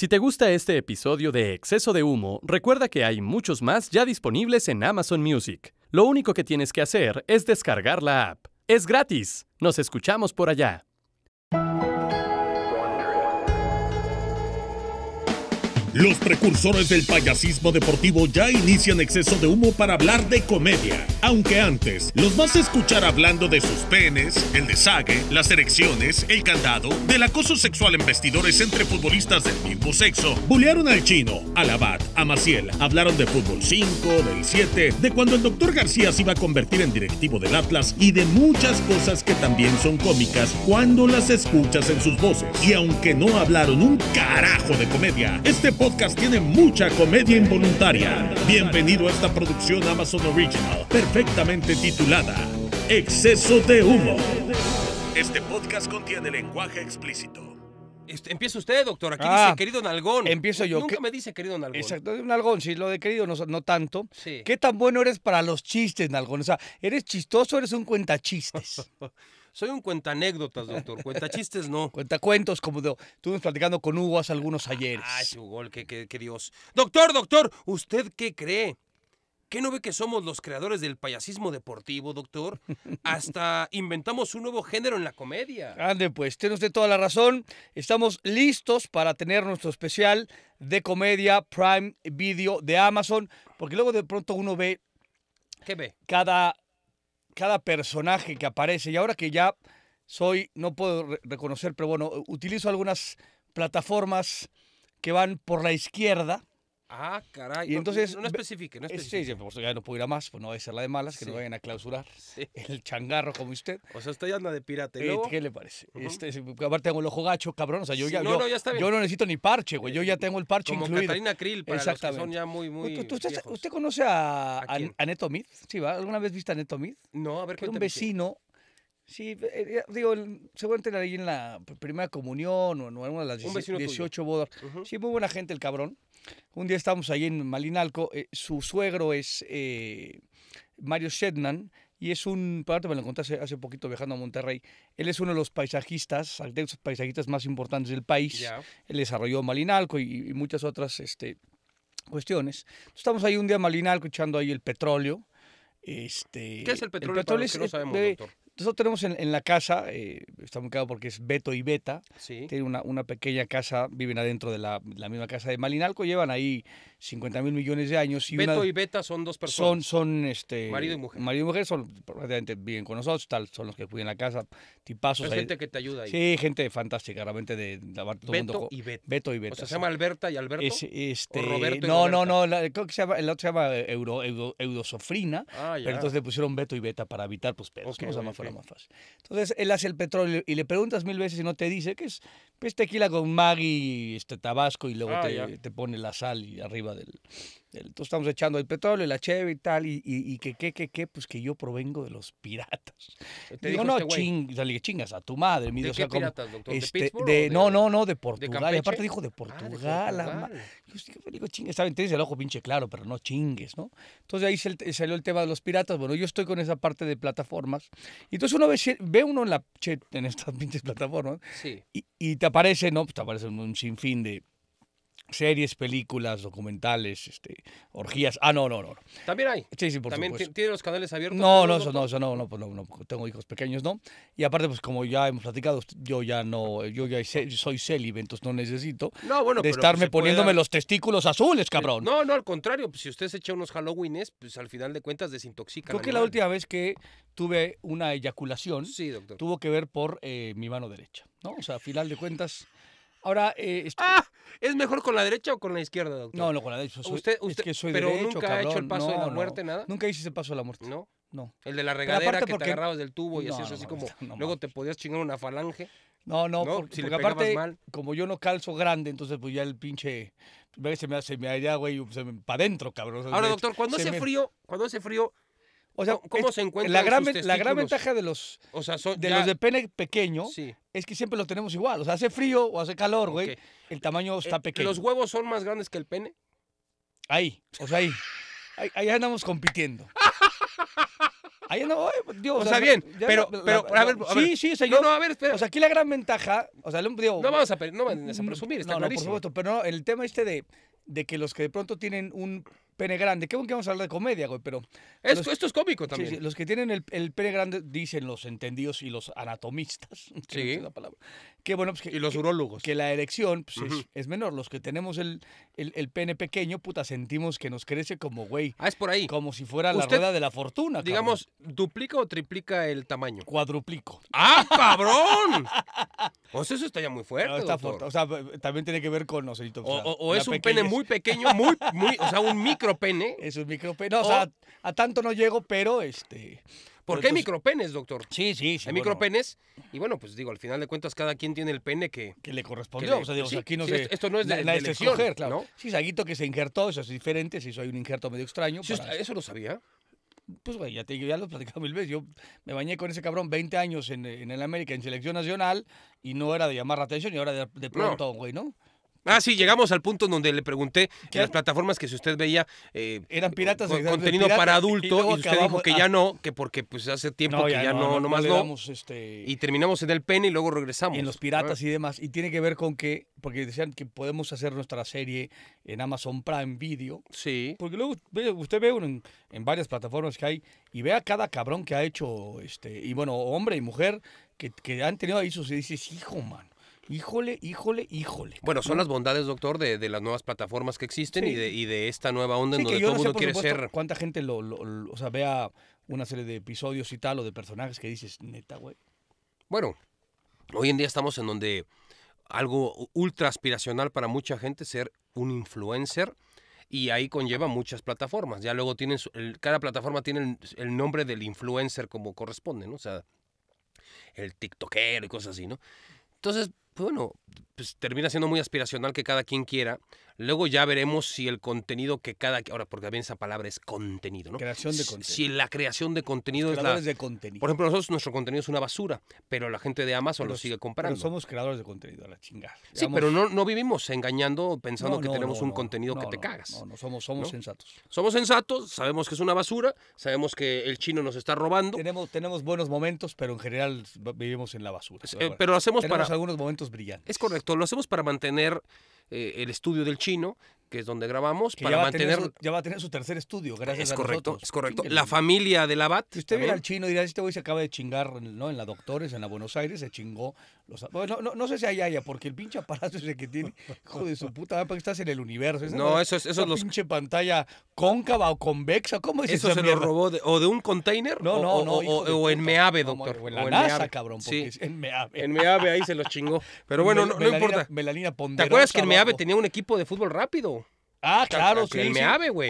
Si te gusta este episodio de Exceso de Humo, recuerda que hay muchos más ya disponibles en Amazon Music. Lo único que tienes que hacer es descargar la app. Es gratis. Nos escuchamos por allá. Los precursores del payasismo deportivo ya inician exceso de humo para hablar de comedia. Aunque antes los vas a escuchar hablando de sus penes, el desague, las erecciones, el candado, del acoso sexual en vestidores entre futbolistas del mismo sexo. Bulearon al chino, a abad, a Maciel. Hablaron de fútbol 5, del 7, de cuando el doctor García se iba a convertir en directivo del Atlas y de muchas cosas que también son cómicas cuando las escuchas en sus voces. Y aunque no hablaron un carajo de comedia, este podcast tiene mucha comedia involuntaria. Bienvenido a esta producción Amazon Original, perfectamente titulada Exceso de humo. Este podcast contiene lenguaje explícito. Este, empieza usted, doctor. Aquí dice ah, querido Nalgón. Empiezo yo. Nunca me dice querido Nalgón. Exacto, Nalgón, sí, lo de querido no, tanto. Sí. ¿Qué tan bueno eres para los chistes, Nalgón? O sea, ¿eres chistoso o eres un cuentachistes? Soy un cuenta anécdotas, doctor. Cuenta chistes, no. Cuenta cuentos, como estuvimos platicando con Hugo hace algunos ah, ayeres. Ay, Hugo qué Dios. Doctor, doctor, ¿usted qué cree? ¿Qué no ve que somos los creadores del payasismo deportivo, doctor? Hasta inventamos un nuevo género en la comedia. Ande, pues, tiene usted toda la razón. Estamos listos para tener nuestro especial de comedia Prime Video de Amazon, porque luego de pronto uno ve... ¿Qué ve? Cada cada personaje que aparece. Y ahora que ya soy, no puedo reconocer, pero bueno, utilizo algunas plataformas que van por la izquierda, Ah, caray. Y entonces, no, especifique, no especifique. Sí, ya no puedo ir a más, pues no va a ser la de malas, que nos vayan a clausurar el changarro como usted. O sea, usted ya anda de pirata. Eh, ¿Qué le parece? Este, aparte tengo el ojo gacho, cabrón. O sea, yo ya, no, yo, no, necesito ni parche, güey. Yo ya eh, tengo el parche como incluido. Catalina Krill, para Los que son ya muy, muy usted, conoce a, ¿A, Neto Mid? Sí, ¿Alguna vez viste a Neto Mid? No, a ver, qué un vecino... Sí, eh, digo, seguramente era ahí en la primera comunión o en una de las 18 bodas. Sí, muy buena gente el cabrón. Un día estamos ahí en Malinalco, eh, su suegro es eh, Mario Shedman, y es un, aparte me lo encontré hace, poquito viajando a Monterrey, él es uno de los paisajistas, de los paisajistas más importantes del país, él desarrolló Malinalco y, muchas otras este, cuestiones. Estamos ahí un día en Malinalco echando ahí el petróleo, este, ¿Qué es el petróleo? no sabemos, nosotros tenemos en, la casa, eh, está muy claro porque es Beto y Beta, sí. tienen una, pequeña casa, viven adentro de la, la, misma casa de Malinalco, llevan ahí 50 mil millones de años. Y Beto y Beta son dos personas. Son, son este, marido y mujer. Marido y mujer son, prácticamente bien con nosotros, tal, son los que cuidan la casa, tipazos. Es pues gente que te ayuda ahí. Sí, gente fantástica, realmente de, todo Beto mundo. y Beta. Beto y Beta. O sea, se llama Alberta y Alberto. este, o Roberto no, y no, no, no. creo que se llama, el otro se llama Eudosofrina, ah, pero entonces le pusieron Beto y Beta para evitar, pues, entonces él hace el petróleo y le preguntas mil veces y no te dice que es pues, tequila con Maggi, este, tabasco y luego ah, te, pone la sal y arriba del, entonces estamos echando el petróleo, la cheve y tal, y, y, que, que, que, que, pues que yo provengo de los piratas. Te digo, este no, le chingas a tu madre. Mi, ¿De o piratas, doctor? Este, ¿De, No, no, no, de Portugal. y aparte dijo de ah, Portugal. Ah, de Yo digo, chingas, ¿saben? Tienes el ojo pinche claro, pero no chingues, ¿no? Entonces ahí salió el tema de los piratas. Bueno, yo estoy con esa parte de plataformas. Y entonces uno ve, ve uno en, la, en estas pinches plataformas. Y, y te aparece, ¿no? Pues te aparece un sinfín de series, películas, documentales, este, orgías. Ah, no, no, no. También hay. Sí, sí, por También tiene los canales abiertos. No, no, eso no, eso no, no, pues no, no, tengo hijos pequeños, ¿no? Y aparte, pues como ya hemos platicado, yo ya no, yo ya soy célibe, entonces no necesito no, bueno, de estarme poniéndome los testículos azules, cabrón. No, no, al contrario, pues si usted se echa unos Halloweenes, pues al final de cuentas desintoxica. Creo que la última vez que tuve una eyaculación sí, tuvo que ver por eh, mi mano derecha, ¿no? O sea, al final de cuentas... Ahora, eh, ah, ¿es mejor con la derecha o con la izquierda, doctor? No, no, con la derecha. Pues, usted, usted, es que soy pero nunca ha hecho el paso de la muerte, nada. Nunca hice ese paso de la muerte. No. No. El de la regadera que porque... te agarrabas del tubo y así, hacías así como. luego te podías chingar una falange. No, no, si porque aparte, como yo no calzo grande, entonces pues ya el pinche. Se me hace, me güey, pues, para adentro, cabrón. Ahora, doctor, cuando hace frío, cuando hace frío. O sea, ¿cómo se encuentra? La gran, la gran ventaja de los. O sea, son, de los de pene pequeño sí es que siempre lo tenemos igual. O sea, hace frío o hace calor, güey. El tamaño está eh, pequeño. pequeño. ¿Los huevos son más grandes que el pene? Ahí, o sea, ahí. ahí, andamos compitiendo. Ahí no, digo, o, o, sea, bien, pero, pero a, ver, a ver, Sí, sí, señor. no, no, a ver, espera. O sea, aquí la gran ventaja, o sea, no vamos a, no vamos a mm, presumir, está no, no, por supuesto, pero el tema este de, de que los que de pronto tienen un pene grande. Qué que vamos a hablar de comedia, güey, pero... esto es cómico también. los que tienen el, pene grande, dicen los entendidos y los anatomistas, sí. la palabra, bueno, pues, y los urólogos. Que, la erección pues, es, menor. Los que tenemos el, el, pene pequeño, puta, sentimos que nos crece como güey. Ah, es por ahí. Como si fuera la rueda de la fortuna. Digamos, ¿duplica o triplica el tamaño? Cuadruplico. ¡Ah, cabrón! o pues sea, eso está ya muy fuerte. O sea, también tiene que ver con los O, o, es un pene muy pequeño, muy, muy, o sea, un micro pene. Es un pene. No, o, sea, a, a tanto no llego, pero este. Porque hay micropenes, doctor. Sí, sí, sí. Hay micropenes. Y bueno, pues digo, al final de cuentas, cada quien tiene el pene que. le correspondió. o sea, digo, aquí no sé. Esto no es la, de la, claro. Sí, saguito que se injertó, eso es diferente. Si soy un injerto medio extraño. Eso lo sabía. Pues, güey, ya, te, ya lo he platicado mil veces. Yo me bañé con ese cabrón 20 años en, el América, en selección nacional, y no era de llamar la atención, y ahora de, pronto, güey, ¿no? Ah, sí, llegamos al punto donde le pregunté las plataformas que si usted veía eh, eran piratas de contenido para adultos y, usted dijo que ya ah. no, que porque pues hace tiempo que ya, no, no, más no. Este, y terminamos en el pene y luego regresamos. en los piratas ah. y demás. Y tiene que ver con que, porque decían que podemos hacer nuestra serie en Amazon Prime Video. Sí. Porque luego usted ve uno en, varias plataformas que hay y ve a cada cabrón que ha hecho, este, y bueno, hombre y mujer, que, han tenido ahí y dices, hijo, man Híjole, híjole, híjole. Bueno, son las bondades, doctor, de, las nuevas plataformas que existen y, de, esta nueva onda en donde todo el mundo quiere ser. ¿Cuánta gente lo, o sea, vea una serie de episodios y tal o de personajes que dices, neta, güey? Bueno, hoy en día estamos en donde algo ultra aspiracional para mucha gente ser un influencer y ahí conlleva muchas plataformas. Ya luego tienen, cada plataforma tiene el, nombre del influencer como corresponde, ¿no? O sea, el TikToker y cosas así, ¿no? Entonces, bueno, pues termina siendo muy aspiracional que cada quien quiera Luego ya veremos si el contenido que cada... Ahora, porque también esa palabra es contenido, ¿no? Creación de contenido. Si la creación de contenido es la... de contenido. Por ejemplo, nosotros nuestro contenido es una basura, pero la gente de Amazon lo sigue comprando. somos creadores de contenido, a la chingada. Sí, pero no, no vivimos engañando pensando que tenemos un contenido que te cagas. No, no, somos, somos sensatos. Somos sensatos, sabemos que es una basura, sabemos que el chino nos está robando. Tenemos, tenemos buenos momentos, pero en general vivimos en la basura. Eh, pero lo hacemos tenemos para... algunos momentos brillantes. Es correcto, lo hacemos para mantener eh, el estudio del chino que es donde grabamos, para mantener... ya va a tener su tercer estudio, gracias es a correcto, Es correcto, La familia del Abad. Si usted ve al chino y dirá, este güey se acaba de chingar, ¿no? En la Doctores, en la Buenos Aires, se chingó. Los... No, no, no, sé si hay haya, porque el pinche aparato ese que tiene, hijo de su puta, porque estás en el universo. no, eso es... Eso es los... pinche pantalla cóncava o convexa, ¿cómo es Eso Eso se lo robó de, o de un container no, no, o, no, o, en Meave, doctor. o en la NASA, cabrón, porque sí. en Meave. En Meave ahí se los chingó. Pero bueno, no, importa. Melanina ¿Te acuerdas que en Meave tenía un equipo de fútbol rápido? Ah, claro, sí.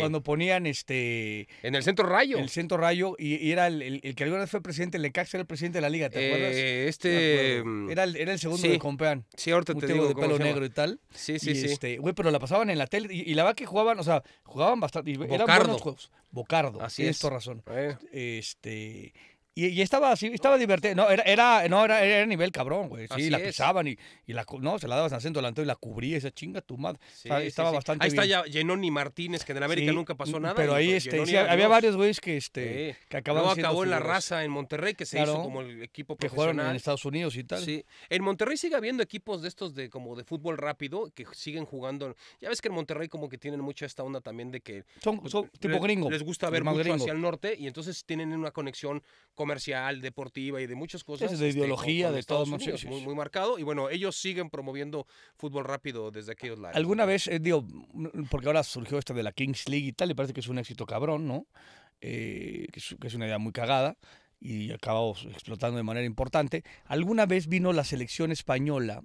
Cuando ponían este. En el centro rayo. En el centro rayo. Y, era el, que alguna vez fue presidente, el Lecax era el presidente de la liga, ¿te eh, acuerdas? Este. Mm, era, el, segundo de Compeán. Sí, ahorita te digo. de pelo negro y tal. Sí, sí, sí. Este, güey, pero la pasaban en la tele. Y, la verdad que jugaban, o sea, jugaban bastante. Y Bocardo. Bocardo. Así es. Tienes razón. Eh. Este. Y, estaba así, estaba divertido. No, era, era, no, era, era nivel cabrón, güey. Sí, la pesaban pisaban y, la, no, se la dabas al y la cubría esa chinga tu madre. estaba bastante. Ahí está ya ya Genoni Martínez, que en América nunca pasó mm, nada. Pero ahí pues este, había varios güeyes que, este, que acabaron acabó en la raza en Monterrey, que se hizo como el equipo que profesional. jugaron en Estados Unidos y tal. Sí. En Monterrey sigue habiendo equipos de estos de como de fútbol rápido que siguen jugando. Ya ves que en Monterrey como que tienen mucha esta onda también de que. Son, tipo gringo. Les gusta ver más mucho hacia el norte y entonces tienen una conexión comercial comercial, deportiva y de muchas cosas. Es de este, ideología de Estados todos Unidos, muy, muy, marcado. Y bueno, ellos siguen promoviendo fútbol rápido desde aquellos lados. Alguna vez, eh, digo, mm, porque ahora surgió esta de la Kings League y tal, y parece que es un éxito cabrón, ¿no? Eh, que, es, una idea muy cagada y acabamos explotando de manera importante. Alguna vez vino la selección española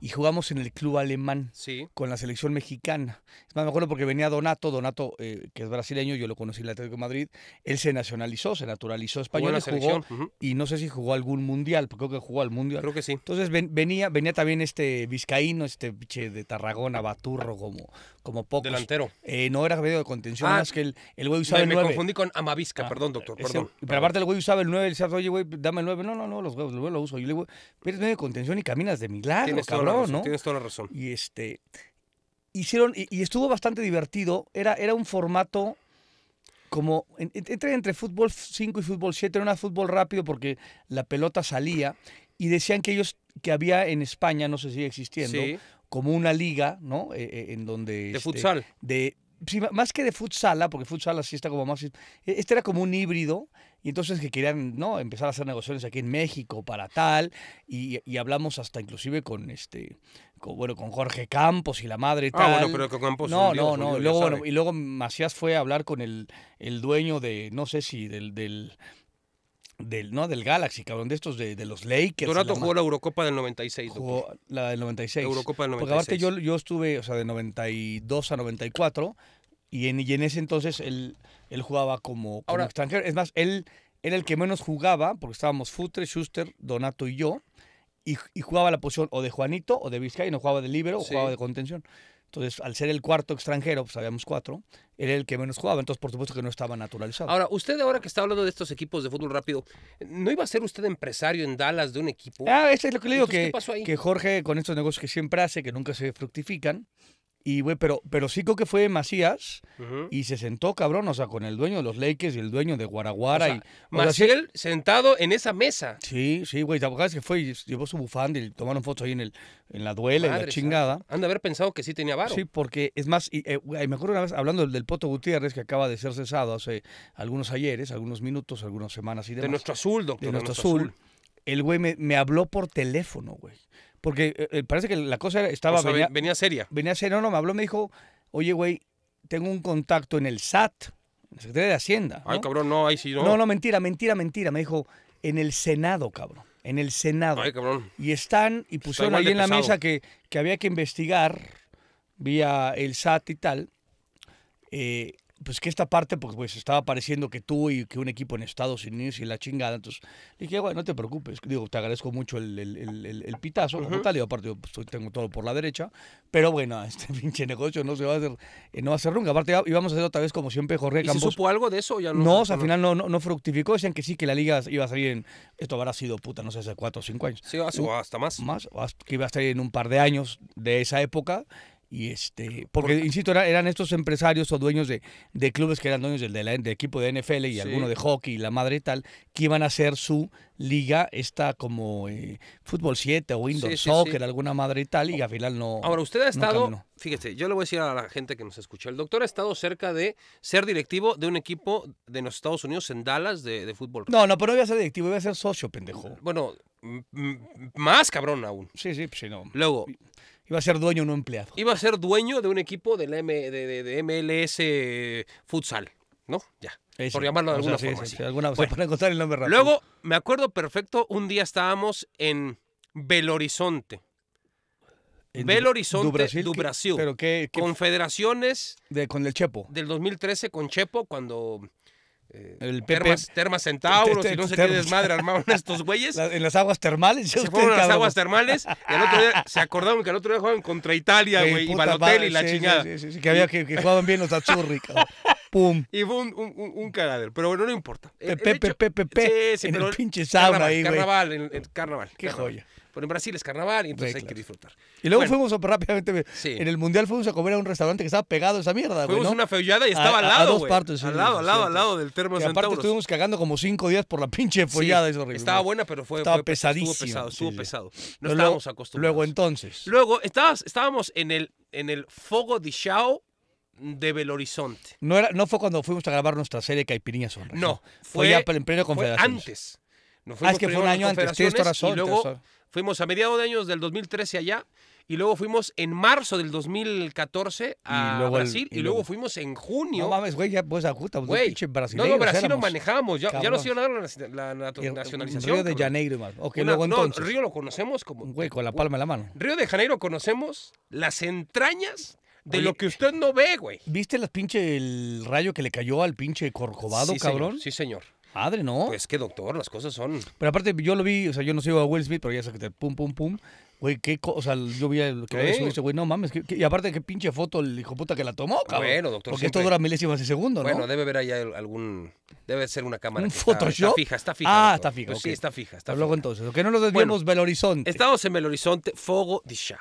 y jugamos en el club alemán con la selección mexicana. Es más, me acuerdo porque venía Donato, Donato, eh, que es brasileño, yo lo conocí en el Atlético de Madrid, él se nacionalizó, se naturalizó español, jugó, y, no sé si jugó algún mundial, porque creo que jugó al mundial. Creo que sí. Entonces venía, venía también este vizcaíno, este piche de Tarragona, Baturro, como, como poco Delantero. Eh, no era medio de contención, ah, más que el, el güey usaba el 9. Me confundí con Amavisca, ah, perdón, doctor, perdón. Pero aparte el güey usaba el 9, decía, oye, güey, dame el 9. No, no, no, los huevos, el güey lo uso. Yo le digo, pero es medio de contención y caminas de milagro, tienes cabrón, ¿no? Tienes toda la razón. Y este, hicieron, y, estuvo bastante divertido. Era, era un formato como entre, entre fútbol 5 y fútbol 7, era un fútbol rápido porque la pelota salía y decían que ellos, que había en España, no sé si sigue existiendo, sí como una liga, ¿no? Eh, eh, en donde... De este, futsal. De, más que de futsala, porque futsala sí está como más... E-, este era como un híbrido, y entonces que querían ¿no? empezar a hacer negociaciones aquí en México para tal, y, hablamos hasta inclusive con este bueno, con Jorge Campos y la madre y tal. Ah, bueno, pero con Campos. No, no, no. y luego Macías fue a hablar con el, el dueño de, no sé si, del, del del, no, del Galaxy, cabrón, de estos de, de los Lakers. Donato jugó la Eurocopa del 96. Jugó la del 96. La Eurocopa del 96. Porque aparte yo, yo estuve, o sea, de 92 a 94, y en, y en ese entonces él, él jugaba como, extranjero. Es más, él era el que menos jugaba, porque estábamos Futre, Schuster, Donato y yo, y, jugaba la posición o de Juanito o de Vizcay, no jugaba de libero o jugaba de contención. Entonces, al ser el cuarto extranjero, pues habíamos cuatro, era el que menos jugaba, entonces por supuesto que no estaba naturalizado. Ahora, usted ahora que está hablando de estos equipos de fútbol rápido, ¿no iba a ser usted empresario en Dallas de un equipo? Ah, eso es lo que le digo, que Jorge con estos negocios que siempre hace, que nunca se fructifican, y, güey, pero, pero sí creo que fue Macías y se sentó, cabrón, o sea, con el dueño de los Lakers y el dueño de Guaraguara. y, Maciel sentado en esa mesa. Sí, sí, güey, ¿te acuerdas que fue y llevó su bufanda y tomaron fotos ahí en, el, en la duela y la chingada? Anda Han de haber pensado que sí tenía varo. Sí, porque es más, y, eh, me acuerdo una vez hablando del, Poto Gutiérrez que acaba de ser cesado hace algunos ayeres, algunos minutos, algunas semanas y demás. De nuestro azul, doctor. De nuestro, azul. El güey me, me habló por teléfono, güey. Porque eh, eh, parece que la cosa estaba. venía, seria. Venía seria. No, no, me habló, me dijo, oye, güey, tengo un contacto en el SAT, en la Secretaría de Hacienda. Ay, cabrón, no, ahí sí no. No, no, mentira, mentira, mentira. Me dijo, en el Senado, cabrón. En el Senado. Ay, cabrón. Y están, y pusieron ahí en la mesa que, que había que investigar vía el SAT y tal. Eh, pues que esta parte, pues, pues, estaba pareciendo que tú y que un equipo en Estados Unidos y la chingada. Entonces le dije, bueno, no te preocupes, digo, te agradezco mucho el, el, el, pitazo, uh como tal, y aparte pues, yo tengo todo por la derecha, pero bueno, este pinche negocio no se va a hacer, eh, no va a hacer nunca. Aparte íbamos a hacer otra vez como siempre Jorge ¿Se supo algo de eso? Ya no, no o sea, al final no, no, fructificó, decían que sí, que la liga iba a salir en, esto habrá sido puta, no sé, hace cuatro o cinco años. Sí, o uh, hasta más. Más, que iba a salir en un par de años de esa época y este, porque, insisto, eran estos empresarios o dueños de, clubes que eran dueños del, de equipo de NFL y alguno de hockey y la madre y tal, que iban a hacer su liga, esta como eh, fútbol 7 o indoor soccer, alguna madre y tal, y al final no. Ahora, usted ha estado, fíjese, yo le voy a decir a la gente que nos escucha, el doctor ha estado cerca de ser directivo de un equipo de los Estados Unidos en Dallas de, de fútbol. No, no, pero no iba a ser directivo, iba a ser socio, pendejo. Bueno, más cabrón aún. Sí, sí, pues sí, no. Luego, Iba a ser dueño, no empleado. Iba a ser dueño de un equipo del de, MLS eh, Futsal, ¿no? Ya. Por llamarlo de alguna forma. Alguna, el nombre rápido. Luego, me acuerdo perfecto, un día estábamos en Belo Horizonte. Belo Horizonte, du Brasil. ¿Pero qué, qué Confederaciones. De, con el Chepo. Del 2013 con Chepo, cuando eh, el Pepe, termas, termas y no se termas. desmadre armaron estos güeyes. en las aguas termales. Se fueron a las aguas termales y otro se acordaron que el otro día jugaban contra Italia, güey, y Balotelli y la sí, chingada. que, había, que, que jugaban bien los Azzurri, Pum. Y fue un, un, un, cagadero, pero bueno, no importa. Pepe, Pepe, Pepe, en el pinche sauna ahí, güey. Carnaval, en, carnaval. Qué joya. Pero en Brasil es carnaval y entonces hay que disfrutar. Y luego fuimos rápidamente. En el Mundial fuimos a comer a un restaurante que estaba pegado a esa mierda. Fuimos ¿no? una follada y estaba al lado. A dos partes. Al lado, al lado, al lado del termo de Aparte estuvimos cagando como cinco días por la pinche follada. Sí, horrible. Estaba buena, pero fue, estaba fue, pesadísimo. Estuvo pesado, estuvo pesado. No estábamos acostumbrados. Luego entonces. Luego estábamos, en, el, en el Fogo de Chao de Belo Horizonte. No, era, no fue cuando fuimos a grabar nuestra serie Caipirinha Sonrisa. No, fue, fue ya para Confederación. Antes. Nos ah, es que fue un año antes, Y luego Fuimos a mediados de años del 2013 allá y luego fuimos en marzo del 2014 a Brasil y, luego, fuimos en junio. No mames, güey, ya pues a un pues, pinche brasileño. No, no, Brasil lo manejamos, ya, no nos nada la, nacionalización. Río de Janeiro, más. Ok, luego entonces. No, Río lo conocemos como. Güey, con la palma de la mano. Río de Janeiro conocemos las entrañas de lo que usted no ve, güey. ¿Viste las pinche el rayo que le cayó al pinche Corcovado, sí, cabrón? Señor, sí, señor. Madre, ¿no? Pues que doctor, las cosas son. Pero aparte, yo lo vi, o sea, yo no sigo a Will Smith, pero ya sé que te pum, pum, pum. Güey, qué cosa, yo vi el que y dice, güey, no mames. Y aparte, qué pinche foto el hijo puta que la tomó, cabrón. Bueno, doctor. Porque esto dura milésimas de segundo, ¿no? Bueno, debe haber ahí algún. Debe ser una cámara. ¿Un Photoshop? Está, fija, está fija. Ah, está fija. Pues sí, está fija. Está Luego entonces, que no nos desvíamos bueno, Belo Horizonte. Estamos en Belo Horizonte, Fogo de Chao.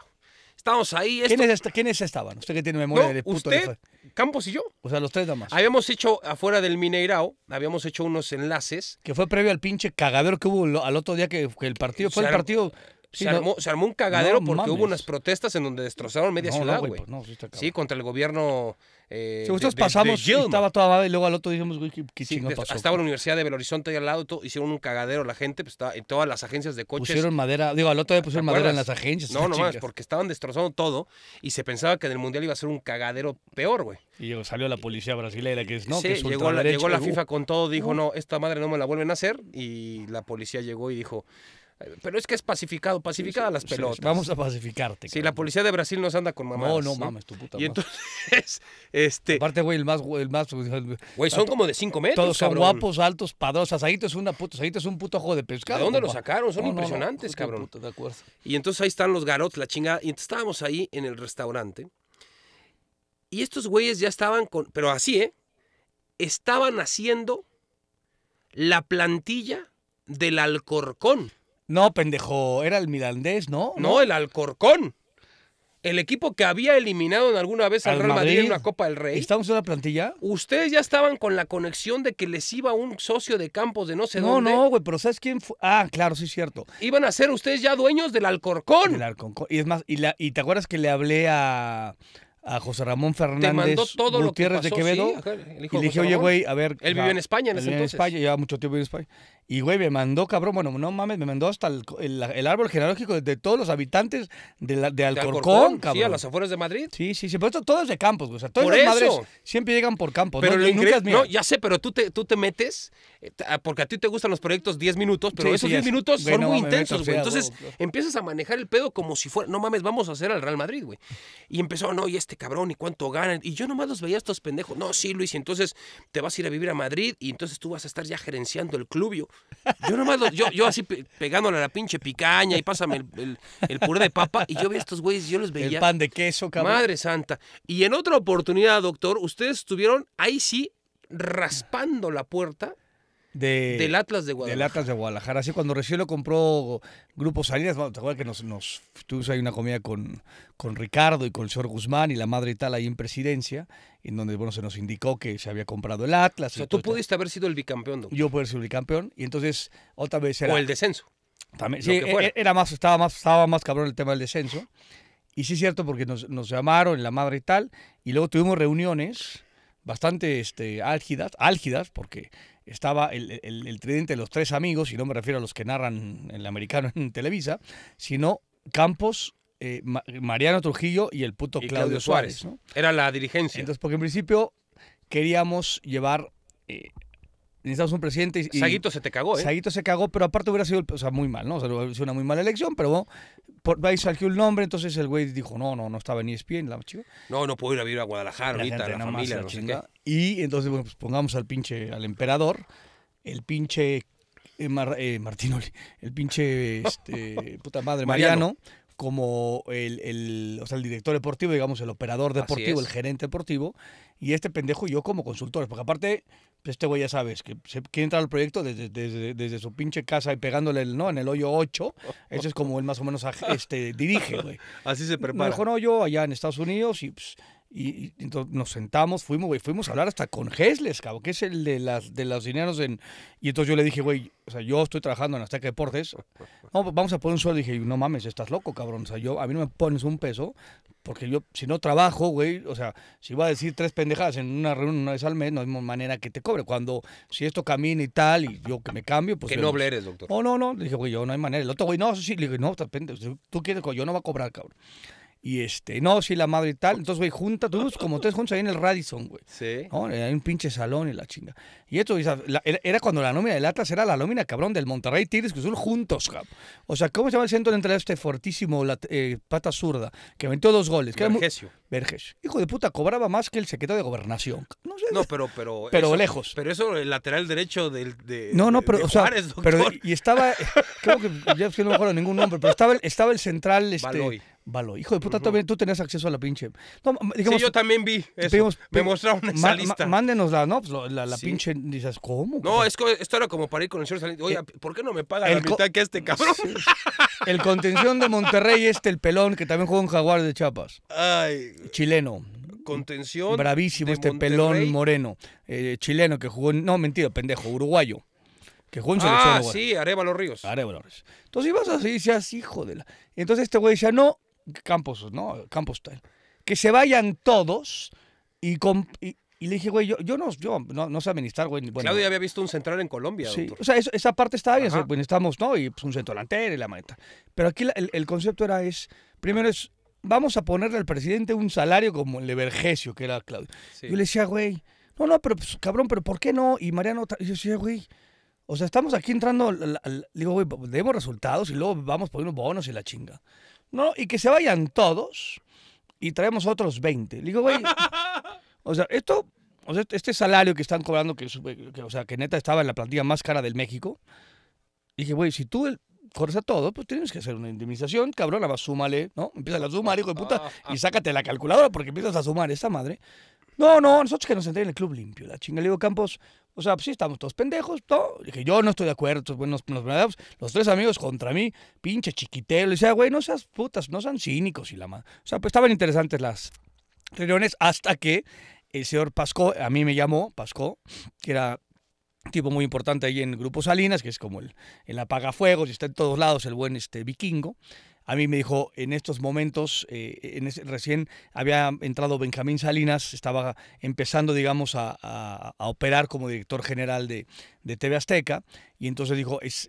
Estábamos ahí. ¿Quiénes, ¿Quiénes, estaban? Usted que tiene memoria de puto usted, Campos y yo. O sea, los tres más Habíamos hecho, afuera del Mineirao, habíamos hecho unos enlaces. Que fue previo al pinche cagadero que hubo al otro día que, el partido. fue el partido se, armó, un cagadero porque hubo unas protestas en donde destrozaron media ciudad, güey. Pues, sí, contra el gobierno. Eh, si nosotros pasamos, estaba toda madre y luego al otro dijimos, güey, qué, sí, pasó. Estaba la Universidad de Belo Horizonte ahí al lado, hicieron un cagadero la gente, pues estaba, en todas las agencias de coches. Pusieron madera, digo, al otro día pusieron madera en las agencias. No, no más, porque estaban destrozando todo y se pensaba que en el Mundial iba a ser un cagadero peor, güey. Y salió la policía brasileña que es, no, sí, que es llegó, llegó la uh. FIFA con todo, dijo, uh. no, esta madre no me la vuelven a hacer y la policía llegó y dijo, pero es que es pacificado, pacificada las pelotas. vamos a pacificarte. Si la policía de Brasil nos anda con mamás. No, no mames, tu puta. Y entonces, este. Aparte, güey, el más. güey, son como de 5 metros. Todos son guapos, altos, padrosos. Ahí es, una puto, es un puto ojo de pescado. ¿De dónde lo sacaron? Son impresionantes, cabrón. de acuerdo. Y entonces ahí están los garotos la chingada. Y entonces estábamos ahí en el restaurante. Y estos güeyes ya estaban con. Pero así, ¿eh? Estaban haciendo la plantilla del Alcorcón. No, pendejo, era el Mirandés, ¿no? No, no el Alcorcón. El equipo que había eliminado en alguna vez al, Real Madrid. en una Copa del Rey. ¿Estamos en la plantilla? Ustedes ya estaban con la conexión de que les iba un socio de campos de no sé dónde. No, no, güey, pero ¿sabes quién fue? Ah, claro, sí es cierto. Iban a ser ustedes ya dueños del Alcorcón. Del Alcorcón. Y es más, y, la, y te acuerdas que le hablé a a José Ramón Fernández Gutiérrez de Quevedo. y le dije, oye, güey, a ver. Él vivió en España en ese entonces. En España, lleva mucho tiempo en España. Y, güey, me mandó, cabrón, bueno, no mames, me mandó hasta el, árbol genealógico de, todos los habitantes de, de, Alcorcón, cabrón. Sí, a las afueras de Madrid. Sí, sí, sí, pero esto todo es de campos, güey. O sea, todos los madres siempre llegan por campos. Pero ¿no? Nunca es mío. ya sé, pero tú te, tú te metes eh, porque a ti te gustan los proyectos 10 minutos, pero esos 10 minutos son muy intensos, güey. Entonces empiezas a manejar el pedo como si fuera, no mames, vamos a hacer al Real Madrid, güey. Y empezó, no, y este cabrón, y cuánto ganan. Y yo nomás los veía a estos pendejos. No, sí, Luis, y entonces te vas a ir a vivir a Madrid y entonces tú vas a estar ya gerenciando el clubio, Yo, nomás, los, yo, yo así pegándole a la pinche picaña y pásame el, el, puré de papa. Y yo veía a estos güeyes, yo los veía. El pan de queso, Madre santa. Y en otra oportunidad, doctor, ustedes estuvieron ahí sí raspando la puerta del Atlas de Guadalajara. Del Atlas de Guadalajara. Así cuando recién lo compró Grupo Salinas, te acuerdas que nos, tuvimos ahí una comida con, con Ricardo y con el señor Guzmán y la madre y tal ahí en presidencia, en donde bueno, se nos indicó que se había comprado el Atlas. O sea, tú pudiste haber sido el bicampeón. Yo pude ser sido el bicampeón y entonces otra vez era... O el descenso. También, sí, e-, era más, estaba más, estaba más cabrón el tema del descenso. Y sí es cierto porque nos, llamaron la madre y tal, y luego tuvimos reuniones bastante este, álgidas, álgidas, porque estaba el, el, tridente de los tres amigos, y no me refiero a los que narran el americano en Televisa, sino Campos, eh, Mariano Trujillo y el puto Claudio, Suárez. Era la dirigencia. Entonces, porque en principio queríamos llevar. Eh, necesitamos un presidente. Y, Saguito se te cagó, ¿eh? Saguito se cagó, pero aparte hubiera sido, muy mal, ¿no? O sea, hubiera sido una muy mala elección, pero bueno, por ahí salió el nombre, entonces el güey dijo, no, no, no estaba ni en la chica. No, no puedo ir a vivir a Guadalajara ahorita, la familia, no sé y entonces, bueno, pues pongamos al pinche, al emperador, el pinche eh, eh, Martín, el pinche este, puta madre Mariano, como el, el, o sea, el director deportivo, digamos, el operador deportivo, el gerente deportivo, y este pendejo y yo como consultores, porque aparte, pues, este güey ya sabes, que se quiere entrar al proyecto desde, desde, su pinche casa y pegándole ¿no? en el hoyo 8, ese es como él más o menos ah, este, dirige, güey. Así se prepara. Mejor no yo allá en Estados Unidos y pues, y, entonces nos sentamos, fuimos, güey, fuimos a hablar hasta con Hesles, cabrón, que es el de las de los dineros en. Y entonces yo le dije, güey, o sea, yo estoy trabajando en Azteca Deportes. vamos a poner un sueldo. Le dije, no mames, estás loco, cabrón. O sea, yo, a mí no me pones un peso, porque yo, si no trabajo, güey, o sea, si voy a decir tres pendejadas en una reunión una vez al mes, no hay manera que te cobre. Cuando, si esto camina y tal, y yo que me cambio, pues. Qué noble eres, doctor. Oh, no, no. Le dije, güey, yo no hay manera. El otro, güey, no, sí, le dije, no, estás Tú quieres, yo no va a cobrar, cabrón. Y este, no, si la madre y tal. Entonces, güey, junta, todos como tres juntos ahí en el Radisson, güey. Sí. ¿No? Hay un pinche salón y la chinga. Y esto, era cuando la nómina de latas era la nómina, cabrón, del Monterrey Tigres son juntos, cabrón. O sea, ¿cómo se llama el centro de entrada este fortísimo, la, eh, pata zurda, que metió dos goles? Vergesio. Hijo de puta, cobraba más que el secretario de Gobernación. No sé. No, pero. Pero, pero lejos. Pero eso, el lateral derecho del. De, no, no, pero. o sea, y estaba. Eh, creo que ya no me acuerdo ningún nombre, pero estaba, estaba el central. Este, Valo. Hijo de puta, tú tenías acceso a la pinche. sí, yo también vi. Eso. me mostraron esa lista. Mándenos ¿no? Pues la, pinche. Dices, ¿cómo? No, es esto era como para ir con el señor Salinas. Oye, eh, ¿por qué no me paga la mitad que este cabrón? El contención de Monterrey, este, el pelón, que también jugó en Jaguar de Chiapas. Ay. Chileno contención. Bravísimo este pelón moreno, eh, chileno que jugó, en, no mentira, pendejo, uruguayo. Que jugó en selección. Ah, sí, los Ríos. los Ríos. Entonces ibas así, decías, hijo de la. Entonces este güey decía, no, Campos, ¿no? Campos tal. Que se vayan todos y, le dije, güey, yo, no, yo no, sé administrar, güey. Bueno, Claudio ya había visto un central en Colombia. Sí, o sea, esa parte está bien. Estamos, pues, ¿no? Y pues, un centro delantero y la maleta. Pero aquí el, concepto era, es, primero es, vamos a ponerle al presidente un salario como el de que era Claudio. Yo le decía, güey, no, no, pero pues, cabrón, pero ¿por qué no? Y Mariano, yo decía, güey, o sea, estamos aquí entrando, digo, güey, demos resultados y luego vamos poner unos bonos y la chinga. No, y que se vayan todos y traemos otros 20. Le digo, güey, o sea, esto, o sea, este salario que están cobrando, que, o sea, que neta estaba en la plantilla más cara del México, dije, güey, si tú el, corres a todo, pues tienes que hacer una indemnización, cabrón, vas, súmale, ¿no? Empieza a sumar, hijo de puta, y sácate la calculadora porque empiezas a sumar esta madre. No, no, nosotros que nos en el club limpio, la chinga. Le digo, Campos, o sea, pues sí, estamos todos pendejos, todo. Dije, yo no estoy de acuerdo, pues, los tres amigos contra mí, pinche chiquitero. Le decía, güey, no seas putas, no sean cínicos y la madre. O sea, pues estaban interesantes las reuniones hasta que el señor Pasco a mí me llamó Pasco, que era tipo muy importante ahí en Grupo Salinas, que es como el, el apagafuegos y está en todos lados, el buen este, vikingo. A mí me dijo, en estos momentos, eh, en ese, recién había entrado Benjamín Salinas, estaba empezando, digamos, a operar como director general de, de TV Azteca, y entonces dijo, es,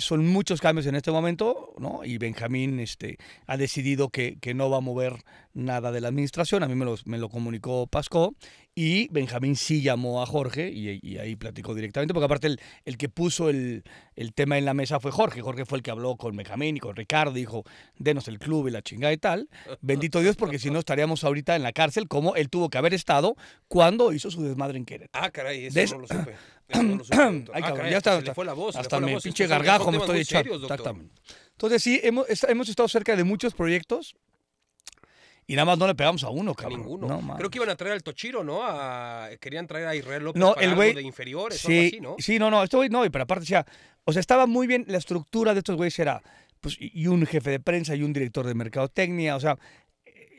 son muchos cambios en este momento, ¿no? Y Benjamín este, ha decidido que, que no va a mover nada de la administración, a mí me lo, me lo comunicó Pascó, y Benjamín sí llamó a Jorge y, ahí platicó directamente, porque aparte el, que puso el, tema en la mesa fue Jorge. Jorge fue el que habló con Benjamín y con Ricardo, dijo, denos el club y la chingada y tal. Bendito Dios, porque si no estaríamos ahorita en la cárcel, como él tuvo que haber estado cuando hizo su desmadre en Querétaro. Ah, caray, eso no lo supe ya está. Hasta, fue me pinche gargajo me estoy echando. Entonces, sí, hemos, estado cerca de muchos proyectos. Y nada más no le pegamos a uno, cabrón. Creo que iban a traer al Tochiro, ¿no? Querían traer a Israel López no, el güey, de inferiores sí, ¿no? Sí, no, no, este güey no, pero aparte o sea, estaba muy bien la estructura de estos güeyes era pues y un jefe de prensa y un director de mercadotecnia, o sea,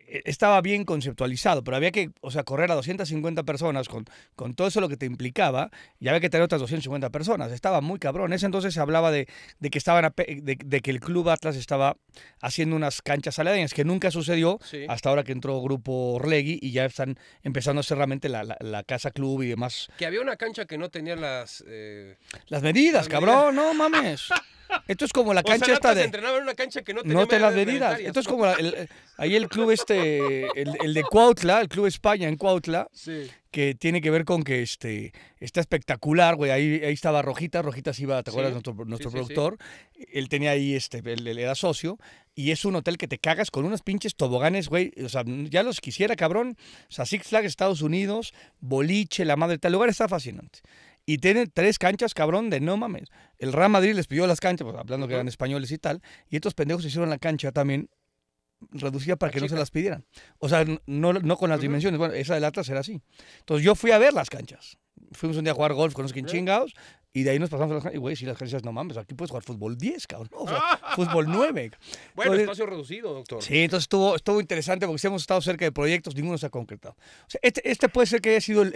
e-, estaba bien conceptualizado, pero había que, o sea, correr a 250 personas con, con todo eso lo que te implicaba y había que tener otras 250 personas. Estaba muy cabrón. Ese entonces se hablaba de, que, estaban de, que el Club Atlas estaba haciendo unas canchas aledañas, que nunca sucedió hasta ahora que entró Grupo Orlegui y ya están empezando a hacer realmente la, la, casa club y demás. Que había una cancha que no tenía las... Eh, las medidas, cabrón, no mames. Esto es como la cancha o esta de. entrenaba en una cancha que no tenía. No te las medidas. Esto es como ahí el club este, el, de Cuautla, el club España en Cuautla, que tiene que ver con que este, está espectacular, güey. Ahí, ahí estaba Rojita, Rojita se iba, ¿te acuerdas? Nuestro, productor. Él tenía ahí, este, él, era socio, y es un hotel que te cagas con unos pinches toboganes, güey. O sea, ya los quisiera, cabrón. O sea, Six Flags, Estados Unidos, boliche, la madre, tal lugar está fascinante. Y tiene tres canchas, cabrón, de no mames. El Real Madrid les pidió las canchas, pues, hablando que eran españoles y tal. Y estos pendejos hicieron la cancha también reducida para que no se las pidieran. O sea, no, con las dimensiones. Bueno, esa del Atlas era así. Entonces yo fui a ver las canchas. Fuimos un día a jugar golf con los quinchingados. Y de ahí nos pasamos a las Y, güey, si las agencias no mames, aquí puedes jugar fútbol 10, cabrón. fútbol 9. Bueno, espacio reducido, doctor. Sí, entonces estuvo, estuvo interesante porque si hemos estado cerca de proyectos, ninguno se ha concretado. O sea, este, este puede ser que haya sido el.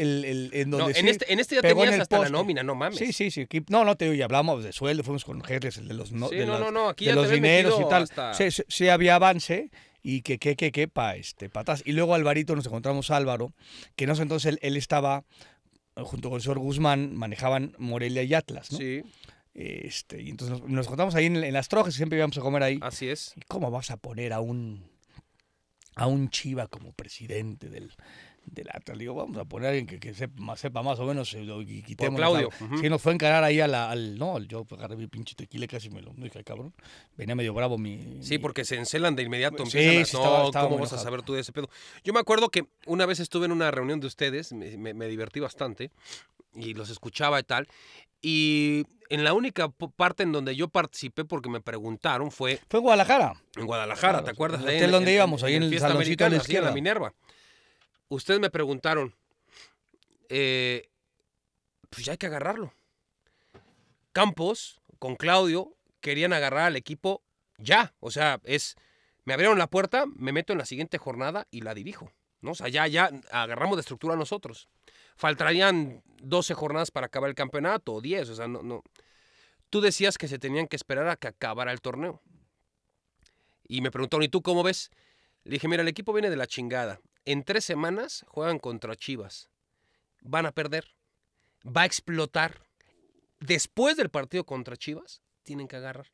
en donde no, en, este, en este ya tenías hasta la nómina, no mames. Sí, sí, sí. no, no te digo, ya hablamos de sueldo, fuimos con Gerles, el de los, sí, de no, no, no, aquí de los dineros y tal. Sí, sí, había avance y que que que que pa este patas y luego Alvarito nos encontramos a Álvaro que no sé entonces él estaba junto con el señor Guzmán, manejaban Morelia y Atlas, ¿no? Sí. Este, y entonces nos, contamos juntamos ahí en, en, las trojes, siempre íbamos a comer ahí. Así es. cómo vas a poner a un, a un Chiva como presidente del, de lata. Le digo, vamos a poner a alguien que, sepa, sepa, más o menos y eh, quitemos. Claudio. Si nos fue a encarar ahí a la, al. No, yo agarré mi pinche tequila casi me lo dije, cabrón. Venía medio bravo mi. Sí, porque se encelan de inmediato. Sí, a, no, ¿cómo vas a saber tú de ese pedo? Yo me acuerdo que una vez estuve en una reunión de ustedes, me, divertí bastante y los escuchaba y tal. Y en la única parte en donde yo participé porque me preguntaron fue. Fue en Guadalajara. En Guadalajara, ¿te acuerdas? ahí, en, donde íbamos, ahí en, el de la, en Minerva. Ustedes me preguntaron, eh, pues ya hay que agarrarlo. Campos, con Claudio, querían agarrar al equipo ya. O sea, es, me abrieron la puerta, me meto en la siguiente jornada y la dirijo. ¿no? O sea, ya, agarramos de estructura nosotros. Faltarían 12 jornadas para acabar el campeonato, o 10, o sea, no, no. Tú decías que se tenían que esperar a que acabara el torneo. Y me preguntaron, ¿y tú cómo ves? Le dije, mira, el equipo viene de la chingada en tres semanas juegan contra Chivas. Van a perder. Va a explotar. Después del partido contra Chivas, tienen que agarrar.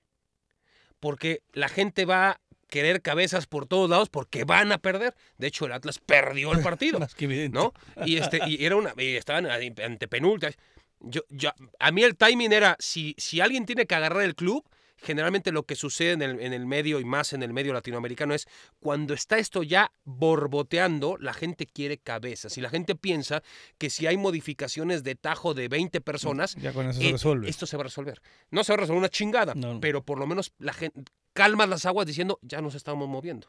Porque la gente va a querer cabezas por todos lados porque van a perder. De hecho, el Atlas perdió el partido. ¿no? Y, este, y era una, estaban ante penúltias. Yo, yo, a mí el timing era, si, si alguien tiene que agarrar el club, generalmente lo que sucede en el, medio y más en el medio latinoamericano es cuando está esto ya borboteando, la gente quiere cabezas y la gente piensa que si hay modificaciones de tajo de 20 personas, eh, esto se va a resolver. No se va a resolver una chingada, pero por lo menos la gente calma las aguas diciendo ya nos estamos moviendo.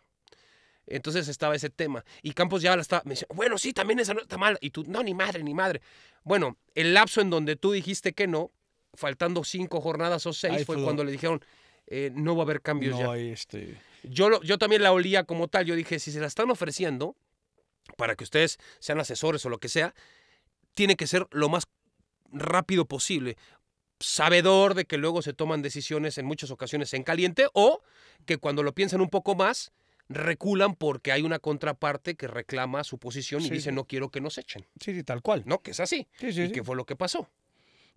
Entonces estaba ese tema. Y Campos ya la estaba, me bueno, sí, también esa no está mal. Y tú, no, ni madre, ni madre. Bueno, el lapso en donde tú dijiste que no, faltando cinco jornadas o seis, fue cuando le dijeron, eh, no va a haber cambios Este... Yo, yo también la olía como tal, yo dije, si se la están ofreciendo, para que ustedes sean asesores o lo que sea, tiene que ser lo más rápido posible, sabedor de que luego se toman decisiones en muchas ocasiones en caliente o que cuando lo piensan un poco más, reculan porque hay una contraparte que reclama su posición y dice no quiero que nos echen. Sí, tal cual. No, que es así. Sí, sí, y que fue lo que pasó.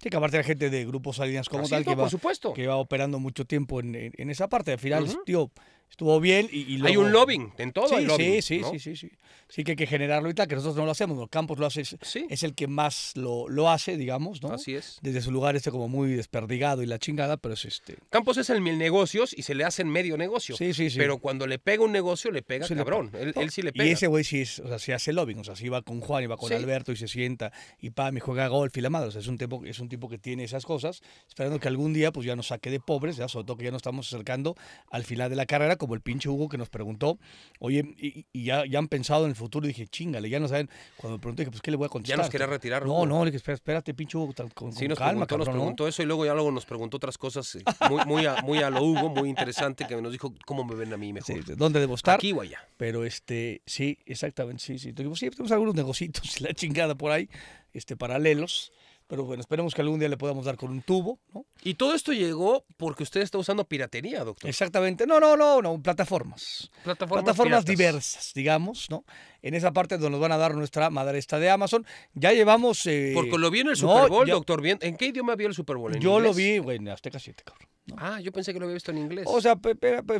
Sí, que aparte la gente de grupos Salinas como tal, que, va, que va operando mucho tiempo en, esa parte. Al final, tío, estuvo bien y, Hay un lobbying en todo. Sí, sí, sí, sí, sí, sí, sí. que hay que generarlo y tal, que nosotros no lo hacemos. ¿no? Campos lo hace, es, el que más lo, hace, digamos, ¿no? Así es. Desde su lugar este como muy desperdigado y la chingada, pero es este... Campos es el mil negocios y se le hacen medio negocio. Sí, sí, sí. Pero cuando le pega un negocio, le pega cabrón. Él, sí le pega. Y ese güey sí es, o sea, se hace lobbying. O sea, si va con Juan y va con Alberto y se sienta y pa, me juega golf y la madre. O sea, es un tipo, es un tipo que tiene esas cosas, esperando que algún día pues ya nos saque de pobres, ya sobre todo que ya nos estamos acercando al final de la carrera como el pinche Hugo que nos preguntó, oye, y, y ya, ya, han pensado en el futuro, y dije, chingale, ya no saben. Cuando me pregunté, dije, pues, ¿qué le voy a contestar? Ya nos quería retirar. No, Hugo. no, le dije, espérate, espérate pinche Hugo, con, con calma, preguntó, nos preguntó eso y luego ya luego nos preguntó otras cosas eh, muy, muy, a, muy a lo Hugo, muy interesante, que nos dijo cómo me ven a mí mejor. Sí, ¿Dónde debo estar? Aquí o allá. Pero este, sí, exactamente, sí, sí. sí, tenemos pues, algunos negocitos, la chingada por ahí, este, paralelos. Pero bueno, esperemos que algún día le podamos dar con un tubo, ¿no? Y todo esto llegó porque usted está usando piratería, doctor. Exactamente. No, no, no, no, plataformas. Plataformas, plataformas diversas, digamos, ¿no? en esa parte donde nos van a dar nuestra madre está de Amazon. Ya llevamos. Eh, porque lo vi en el Super Bowl, doctor. ¿En qué idioma vio el Super Bowl? yo lo vi, güey, en Azteca 7, cabrón. Ah, yo pensé que lo había visto en inglés. O sea,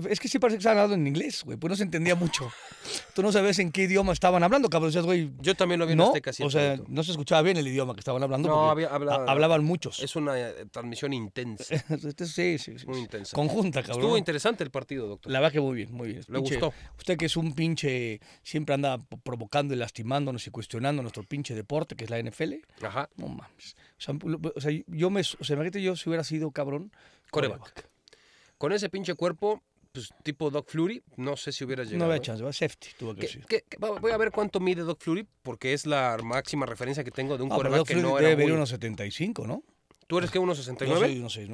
es que sí parece que estaban dado en inglés, güey, pues no se entendía mucho. Tú no sabes en qué idioma estaban hablando, cabrón. yo también lo vi en ¿no? Azteca 7. O sea, no se escuchaba bien el idioma que estaban hablando. No, hablaban muchos. Es una eh, transmisión intensa. Este, sí, sí, sí. Muy intensa. Conjunta, cabrón. Estuvo interesante el partido, doctor. La verdad que muy bien, muy bien. Le gustó. Usted que es un pinche, siempre anda provocando y lastimándonos y cuestionando nuestro pinche deporte, que es la NFL. Ajá. No mames. O sea, yo me. O sea, imagínate yo si hubiera sido cabrón. Coreback. Con ese pinche cuerpo, pues, tipo Doc Flurry, no sé si hubiera llegado. No había chance, va safety, tuvo que decir. voy a ver cuánto mide Doc Flurry, porque es la máxima referencia que tengo de un ah, coreback que no era. Debe ir unos 75, ¿no? ¿Tú eres qué, ¿uno 69? Yo soy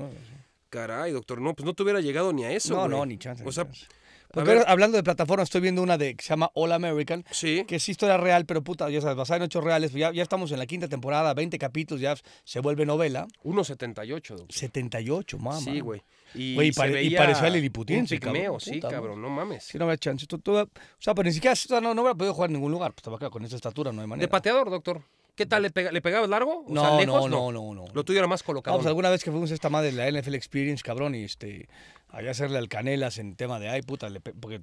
Caray, doctor, no, pues no te hubiera llegado ni a eso. No, güey. no, ni chance. O sea, ni chance. Porque hablando de plataformas, estoy viendo una de, que se llama All American, sí. que es historia real, pero puta, ya sabes, basada en ocho reales. Ya, ya estamos en la quinta temporada, 20 capítulos, ya se vuelve novela. 1.78, 78, mamá. Sí, güey. Y, Güey, y, se veía y pareció a sí, cabrón. Sí, cabrón, no mames. Sí, no había chance. Tú, tú, o sea, pero ni siquiera no, no hubiera podido jugar en ningún lugar. Pues acá, con esa estatura no hay manera. De pateador, doctor. ¿Qué tal? ¿Le, pegaba pegabas largo? ¿O no, no, no, no, no, Lo tuyo era más colocado. Vamos, pues, alguna vez que fuimos a esta madre de la NFL Experience, cabrón, y este, Allá hacerle al Canelas en tema de, ay, puta, porque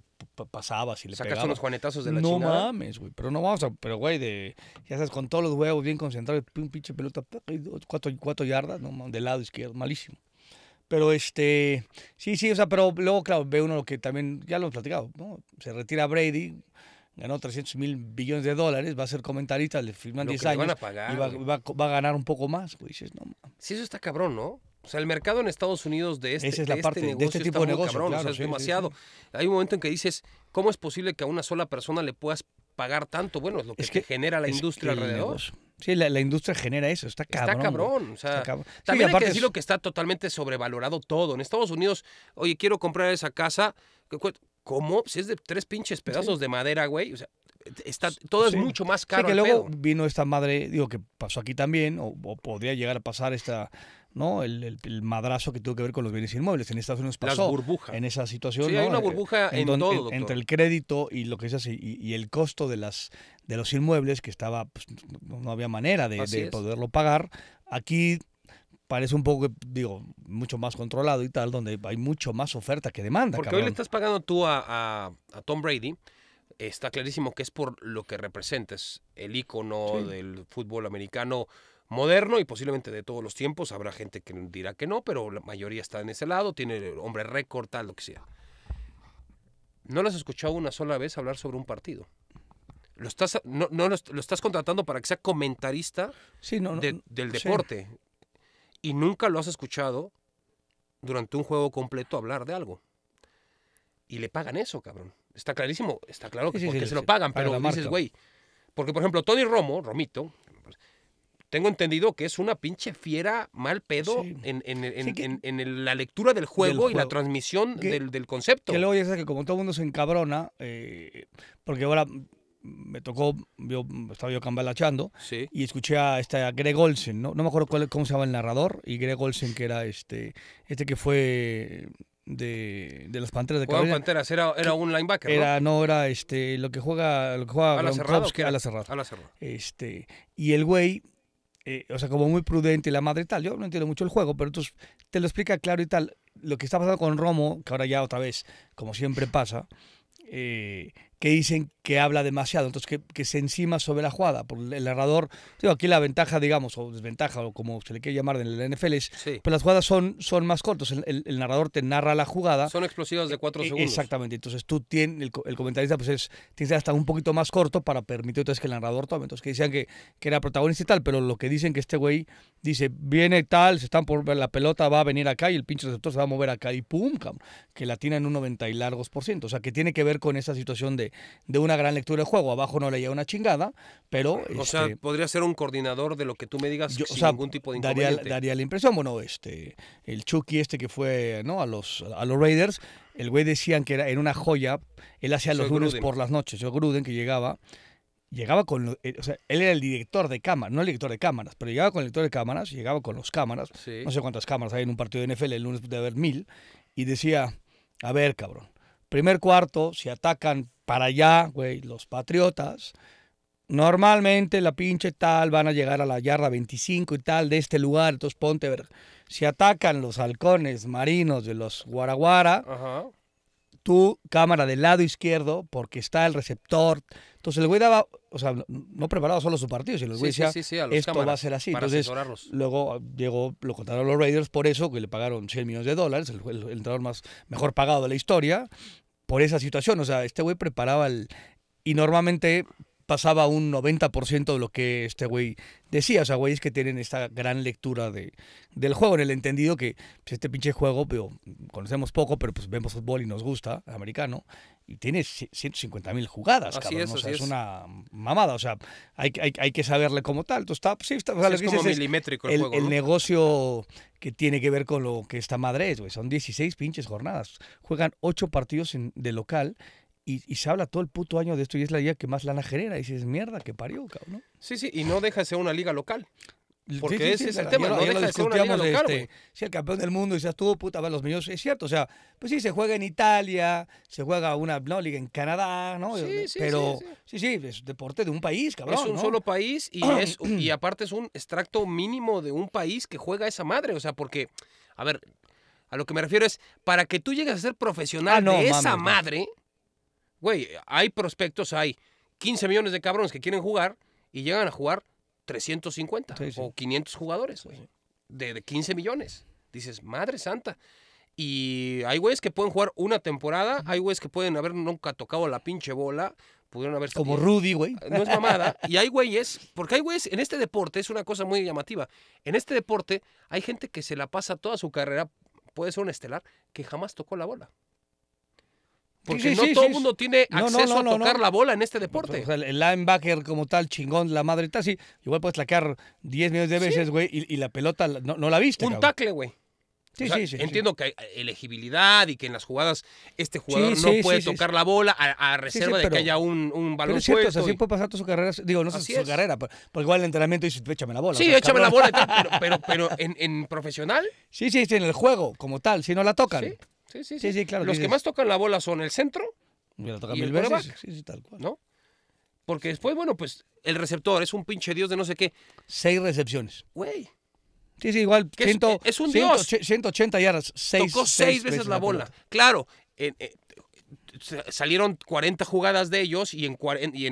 pasaba si le Sacas Sacaste unos juanetazos de la No mames, güey. Pero no vamos a... Pero, güey, de... Ya sabes, con todos los huevos bien concentrados, un pinche pelota, cuatro, cuatro yardas, no del lado izquierdo. Malísimo. Pero, este... Sí, sí, o sea, pero luego, claro, ve uno lo que también... Ya lo hemos platicado, ¿no? Se retira Brady ganó 300 mil billones de dólares, va a ser comentarista, le firman lo 10 años. y va, a ganar un poco más, güey. Dices, no, mames. Sí, eso está cabrón, ¿no? O sea, el mercado en Estados Unidos de este, este, este tipo está de negocio, cabrón, es demasiado. Hay un momento en que dices, ¿cómo es posible que a una sola persona le puedas pagar tanto? Bueno, es lo que, genera la industria alrededor. Sí, la, industria genera eso, está cabrón. Está cabrón, o sea, también hay que decirlo que está totalmente sobrevalorado todo. En Estados Unidos, oye, quiero comprar esa casa, ¿cómo? Si pues es de tres pinches pedazos de madera, güey, o sea, todo es mucho más caro. Porque que luego vino esta madre, digo, que pasó aquí también, o, podría llegar a pasar esta, ¿no? El, madrazo que tuvo que ver con los bienes inmuebles. En Estados Unidos pasó. Las burbujas. En esa situación. Sí, hay una eh, burbuja en, todo, Entre el crédito y lo que es así, y, el costo de las de los inmuebles, que estaba, pues, no había manera de, poderlo pagar. Aquí parece un poco, digo, mucho más controlado y tal, donde hay mucho más oferta que demanda. Porque hoy le estás pagando tú a, a Tom Brady está clarísimo que es por lo que es el icono del fútbol americano moderno y posiblemente de todos los tiempos. Habrá gente que dirá que no, pero la mayoría está en ese lado, tiene el hombre récord, tal, lo que sea. No lo has escuchado una sola vez hablar sobre un partido. Lo estás, no, lo, estás contratando para que sea comentarista sí, del deporte. Y nunca lo has escuchado durante un juego completo hablar de algo. Y le pagan eso, cabrón. Está clarísimo, está claro que sí, porque se lo pagan, pero dices, güey. Porque, por ejemplo, Tony Romo, Romito, tengo entendido que es una pinche fiera mal pedo en, la lectura del juego, y la transmisión del, concepto. Que luego ya que como todo el mundo se encabrona, eh, porque ahora me tocó, yo estaba yo cambalachando y escuché a, este, Greg Olsen, ¿no? no me acuerdo cómo se llama el narrador, y Greg Olsen que era este, este que fue de, de, las Panteras de Carolina. Panteras, era, era un linebacker, Era, ¿no? era este, lo que juega, lo juega a la cerrada. A la cerrada. A la Este, y el güey, eh, o sea, como muy prudente y la madre y tal, yo no entiendo mucho el juego, pero entonces te lo explica claro y tal. Lo que está pasando con Romo, que ahora ya otra vez, como siempre pasa, eh, que dicen que habla demasiado, entonces que, se encima sobre la jugada. Por el narrador, digo, aquí la ventaja, digamos, o desventaja, o como se le quiere llamar en la NFL, es pues las jugadas son, son más cortas. El, narrador te narra la jugada. Son explosivas de cuatro e, e, segundos. Exactamente. Entonces tú tienes, el, comentarista, pues es, tiene hasta un poquito más corto para permitir entonces, que el narrador tome. Entonces que decían que, que era protagonista y tal, pero lo que dicen que este güey dice, viene tal, se están por ver la pelota, va a venir acá y el pinche receptor se va a mover acá y pum, que la tiene en un 90 y largos por ciento. O sea, que tiene que ver con esa situación de de, una gran lectura de juego. Abajo no leía una chingada, pero... O sea, este, podría ser un coordinador de lo que tú me digas sin ningún tipo de daría, daría, la impresión, bueno, este, el Chucky este que fue ¿no? a, los, a los Raiders, el güey decían que era en una joya, él hacía los lunes por las noches, yo Gruden que llegaba llegaba con. Eh, o sea, él era el director de cámaras, no el director de cámaras, pero llegaba con el director de cámaras, llegaba con los cámaras, no sé cuántas cámaras hay en un partido de NFL, el lunes de haber mil, y decía: A ver, cabrón, primer cuarto, si atacan para allá, güey, los Patriotas, normalmente la pinche tal van a llegar a la yarda 25 y tal de este lugar. Entonces ponte, ver, si atacan los halcones marinos de los Guaraguara, tú cámara del lado izquierdo porque está el receptor. Entonces el güey daba, o sea, no preparaba solo su partido, sino el güey decía, esto va a ser así. Entonces luego ah, llegó, lo contaron los Raiders por eso, que le pagaron 100 millones de dólares, el, el entrenador más, mejor pagado de la historia por esa situación. O sea, este güey preparaba el... Y normalmente pasaba un 90% de lo que este güey decía. O sea, güeyes que tienen esta gran lectura de, del juego, en el entendido que pues, este pinche juego, pero, conocemos poco, pero pues vemos fútbol y nos gusta, americano, y tiene 150 mil jugadas, así cabrón. Es, es, una mamada. O sea, hay, hay, hay que saberle como tal. Entonces, está, pues, sí, está, es como milimétrico el, juego, el negocio que tiene que ver con lo que esta madre es, güey. Son 16 pinches jornadas. Juegan 8 partidos en, de local y, se habla todo el puto año de esto y es la liga que más lana genera. Y dices, mierda, qué parió, cabrón. Sí, sí, y no deja de ser una liga local. Porque ese es el tema, no Si el campeón del mundo, y seas tú, puta, ver los millones. Es cierto, o sea, pues sí, se juega en Italia, se juega una liga en Canadá, ¿no? Pero sí sí. es deporte de un país, cabrón. Es un solo país y, es, y aparte es un extracto mínimo de un país que juega esa madre. O sea, porque, a ver, a lo que me refiero es, para que tú llegues a ser profesional ah, de esa madre... Güey, hay prospectos, hay 15 millones de cabrones que quieren jugar y llegan a jugar 350 o 500 jugadores, De, 15 millones. Dices, madre santa. Y hay güeyes que pueden jugar una temporada, hay güeyes que pueden haber nunca tocado la pinche bola, pudieron haber... Como Rudy, güey. No es mamada. y hay güeyes, porque hay güeyes, en este deporte es una cosa muy llamativa. En este deporte hay gente que se la pasa toda su carrera, puede ser un estelar, que jamás tocó la bola. Porque no todo el mundo tiene acceso a tocar la bola en este deporte. Pues, o sea, el linebacker como tal, chingón, la madre está así. Igual puedes tlaquear 10 millones de veces, güey, y, la pelota no, la viste. Un tacle tackle, güey. Sí, sí, sí, entiendo que hay elegibilidad y que en las jugadas este jugador no puede tocar la bola a, reserva de que haya un, un balón pero es cierto, o sea, así puede pasar toda su carrera. Digo, no sé su carrera, pero, igual el entrenamiento dice, pues, échame la bola. Sí, échame la bola, pero, pero en, en, profesional. Sí, sí, en el juego como tal, si no la tocan. Sí, sí, claro, Los que, más tocan la bola son el centro toca el Sí, sí, tal cual. ¿No? Porque después, bueno, pues el receptor es un pinche dios de no sé qué. Seis recepciones. Güey. Sí, sí, igual. es, un dios. 180 yardas. Seis, Tocó seis, veces, la bola. claro, eh, salieron 40 jugadas de ellos y en,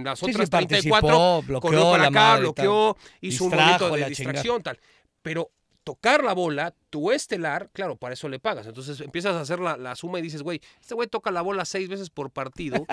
las otras 34 bloqueó corrió para acá, bloqueó, hizo un momento de distracción, tal. Pero tocar la bola, tu estelar, claro, para eso le pagas. Entonces empiezas a hacer la, suma y dices, güey, este güey toca la bola seis veces por partido,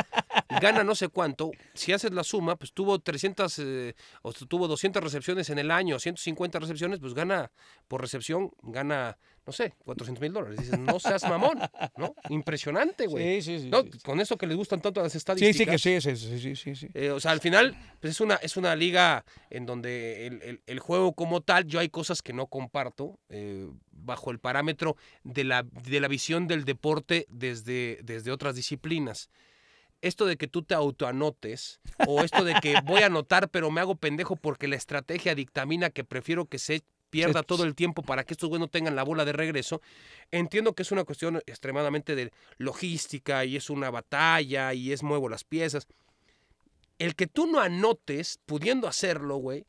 gana no sé cuánto. Si haces la suma, pues tuvo 300 eh, o tuvo 200 recepciones en el año, 150 recepciones, pues gana por recepción, gana no sé, 400 mil dólares. Dices, no seas mamón, ¿no? Impresionante, güey. Sí, sí, sí, Con eso que les gustan tanto las estadísticas. Sí, sí, que sí, sí, sí, sí. sí. Eh, o sea, al final, pues es una, es una liga en donde el, juego como tal, yo hay cosas que no comparto eh, bajo el parámetro de la, de la visión del deporte desde, desde otras disciplinas esto de que tú te autoanotes o esto de que voy a anotar pero me hago pendejo porque la estrategia dictamina que prefiero que se pierda todo el tiempo para que estos güey no tengan la bola de regreso. Entiendo que es una cuestión extremadamente de logística y es una batalla y es muevo las piezas. El que tú no anotes, pudiendo hacerlo, güey,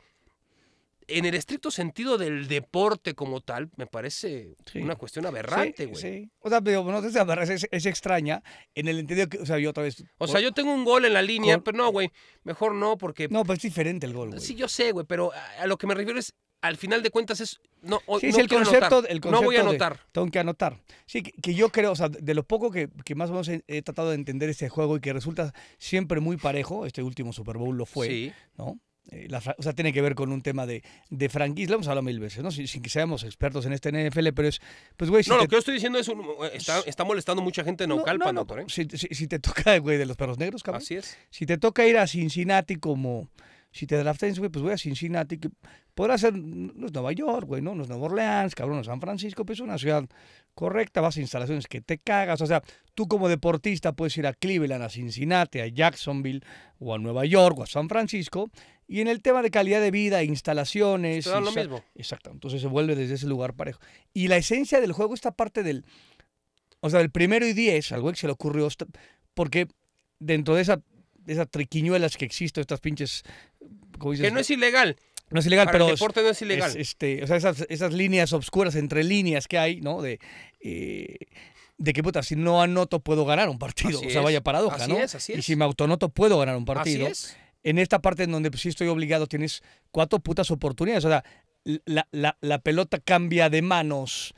en el estricto sentido del deporte como tal, me parece una cuestión aberrante, güey. O sea, no sé es, extraña en el entendido que, o sea, yo otra vez... O sea, yo tengo un gol en la línea, pero no, güey, mejor no porque... No, pero es diferente el gol, güey. Sí, yo sé, güey, pero a lo que me refiero es, al final de cuentas es... No, el, concepto, No voy a anotar. tengo que anotar. Sí, que, yo creo, o sea, de lo poco que, más o menos he, tratado de entender este juego y que resulta siempre muy parejo, este último Super Bowl lo fue, ¿no? Eh, o sea, tiene que ver con un tema de, de franquicia. Lo hemos hablado mil veces, ¿no? Sin, que seamos expertos en este NFL, pero es. Pues, no, lo que yo estoy diciendo es. está, molestando mucha gente en no, no, ¿eh? si, si, te toca, güey, de los perros negros, cabrón. Así es. Si te toca ir a Cincinnati como si te la güey, pues voy a Cincinnati, que podrá ser, no es Nueva York, güey, ¿no? es Nueva Orleans, cabrón, no es San Francisco, pero es una ciudad correcta, vas a instalaciones que te cagas, o sea, tú como deportista puedes ir a Cleveland, a Cincinnati, a Jacksonville, o a Nueva York, o a San Francisco, y en el tema de calidad de vida, instalaciones... Pues Todo lo mismo. Exacto, entonces se vuelve desde ese lugar parejo. Y la esencia del juego, está parte del... O sea, del primero y diez, algo que se le ocurrió, porque dentro de esa de esas triquiñuelas que existen, estas pinches que no es ilegal. No es ilegal, pero. El deporte no es ilegal. Este, o sea, esas, líneas obscuras, entre líneas que hay, ¿no? De. Eh, de que puta, si no anoto puedo ganar un partido. o sea, vaya paradoja, ¿no? Y si me autonoto puedo ganar un partido. En esta parte en donde si pues, sí estoy obligado, tienes cuatro putas oportunidades. O sea, la, pelota cambia de manos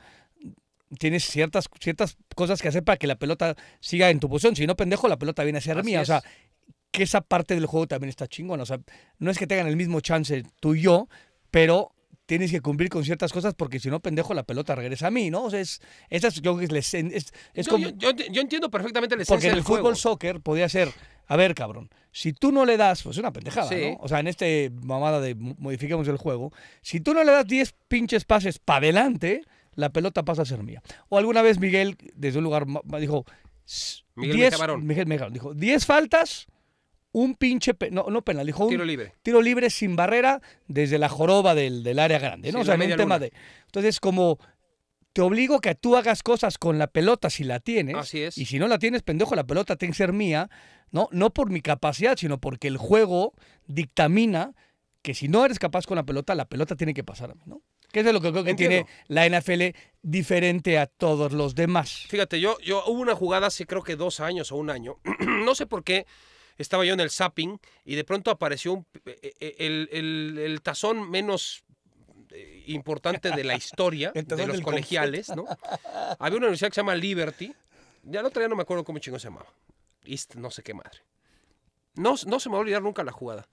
tienes ciertas, ciertas cosas que hacer para que la pelota siga en tu posición. Si no, pendejo, la pelota viene a ser mía. O sea, que esa parte del juego también está chingona. O sea, no es que tengan el mismo chance tú y yo, pero tienes que cumplir con ciertas cosas porque si no, pendejo, la pelota regresa a mí, ¿no? O sea, es, esas, yo, entiendo perfectamente la esencia Porque en el fútbol soccer podía ser, a ver, cabrón, si tú no le das, pues es una pendejada, ¿no? O sea, en este mamada de modifiquemos el juego, si tú no le das 10 pinches pases para adelante, la pelota pasa a ser mía. O alguna vez Miguel, desde un lugar, dijo... Miguel Miguel dijo, 10 faltas un pinche, no, no penal, dijo tiro libre. tiro libre sin barrera desde la joroba del, área grande, ¿no? o sea, un tema de... Entonces, como te obligo que tú hagas cosas con la pelota si la tienes. Así es. Y si no la tienes, pendejo, la pelota tiene que ser mía, ¿no? No por mi capacidad, sino porque el juego dictamina que si no eres capaz con la pelota, la pelota tiene que pasar a mí, ¿no? Que es lo que creo que tiene la NFL diferente a todos los demás. Fíjate, yo, yo hubo una jugada hace creo que dos años o un año, no sé por qué, estaba yo en el zapping y de pronto apareció eh, eh, eh, el, el, tazón menos importante de la historia de los colegiales, ¿no? Había una universidad que se llama Liberty, ya el otro día no me acuerdo cómo chingo se llamaba, East, no sé qué madre. No, no se me va a olvidar nunca la jugada.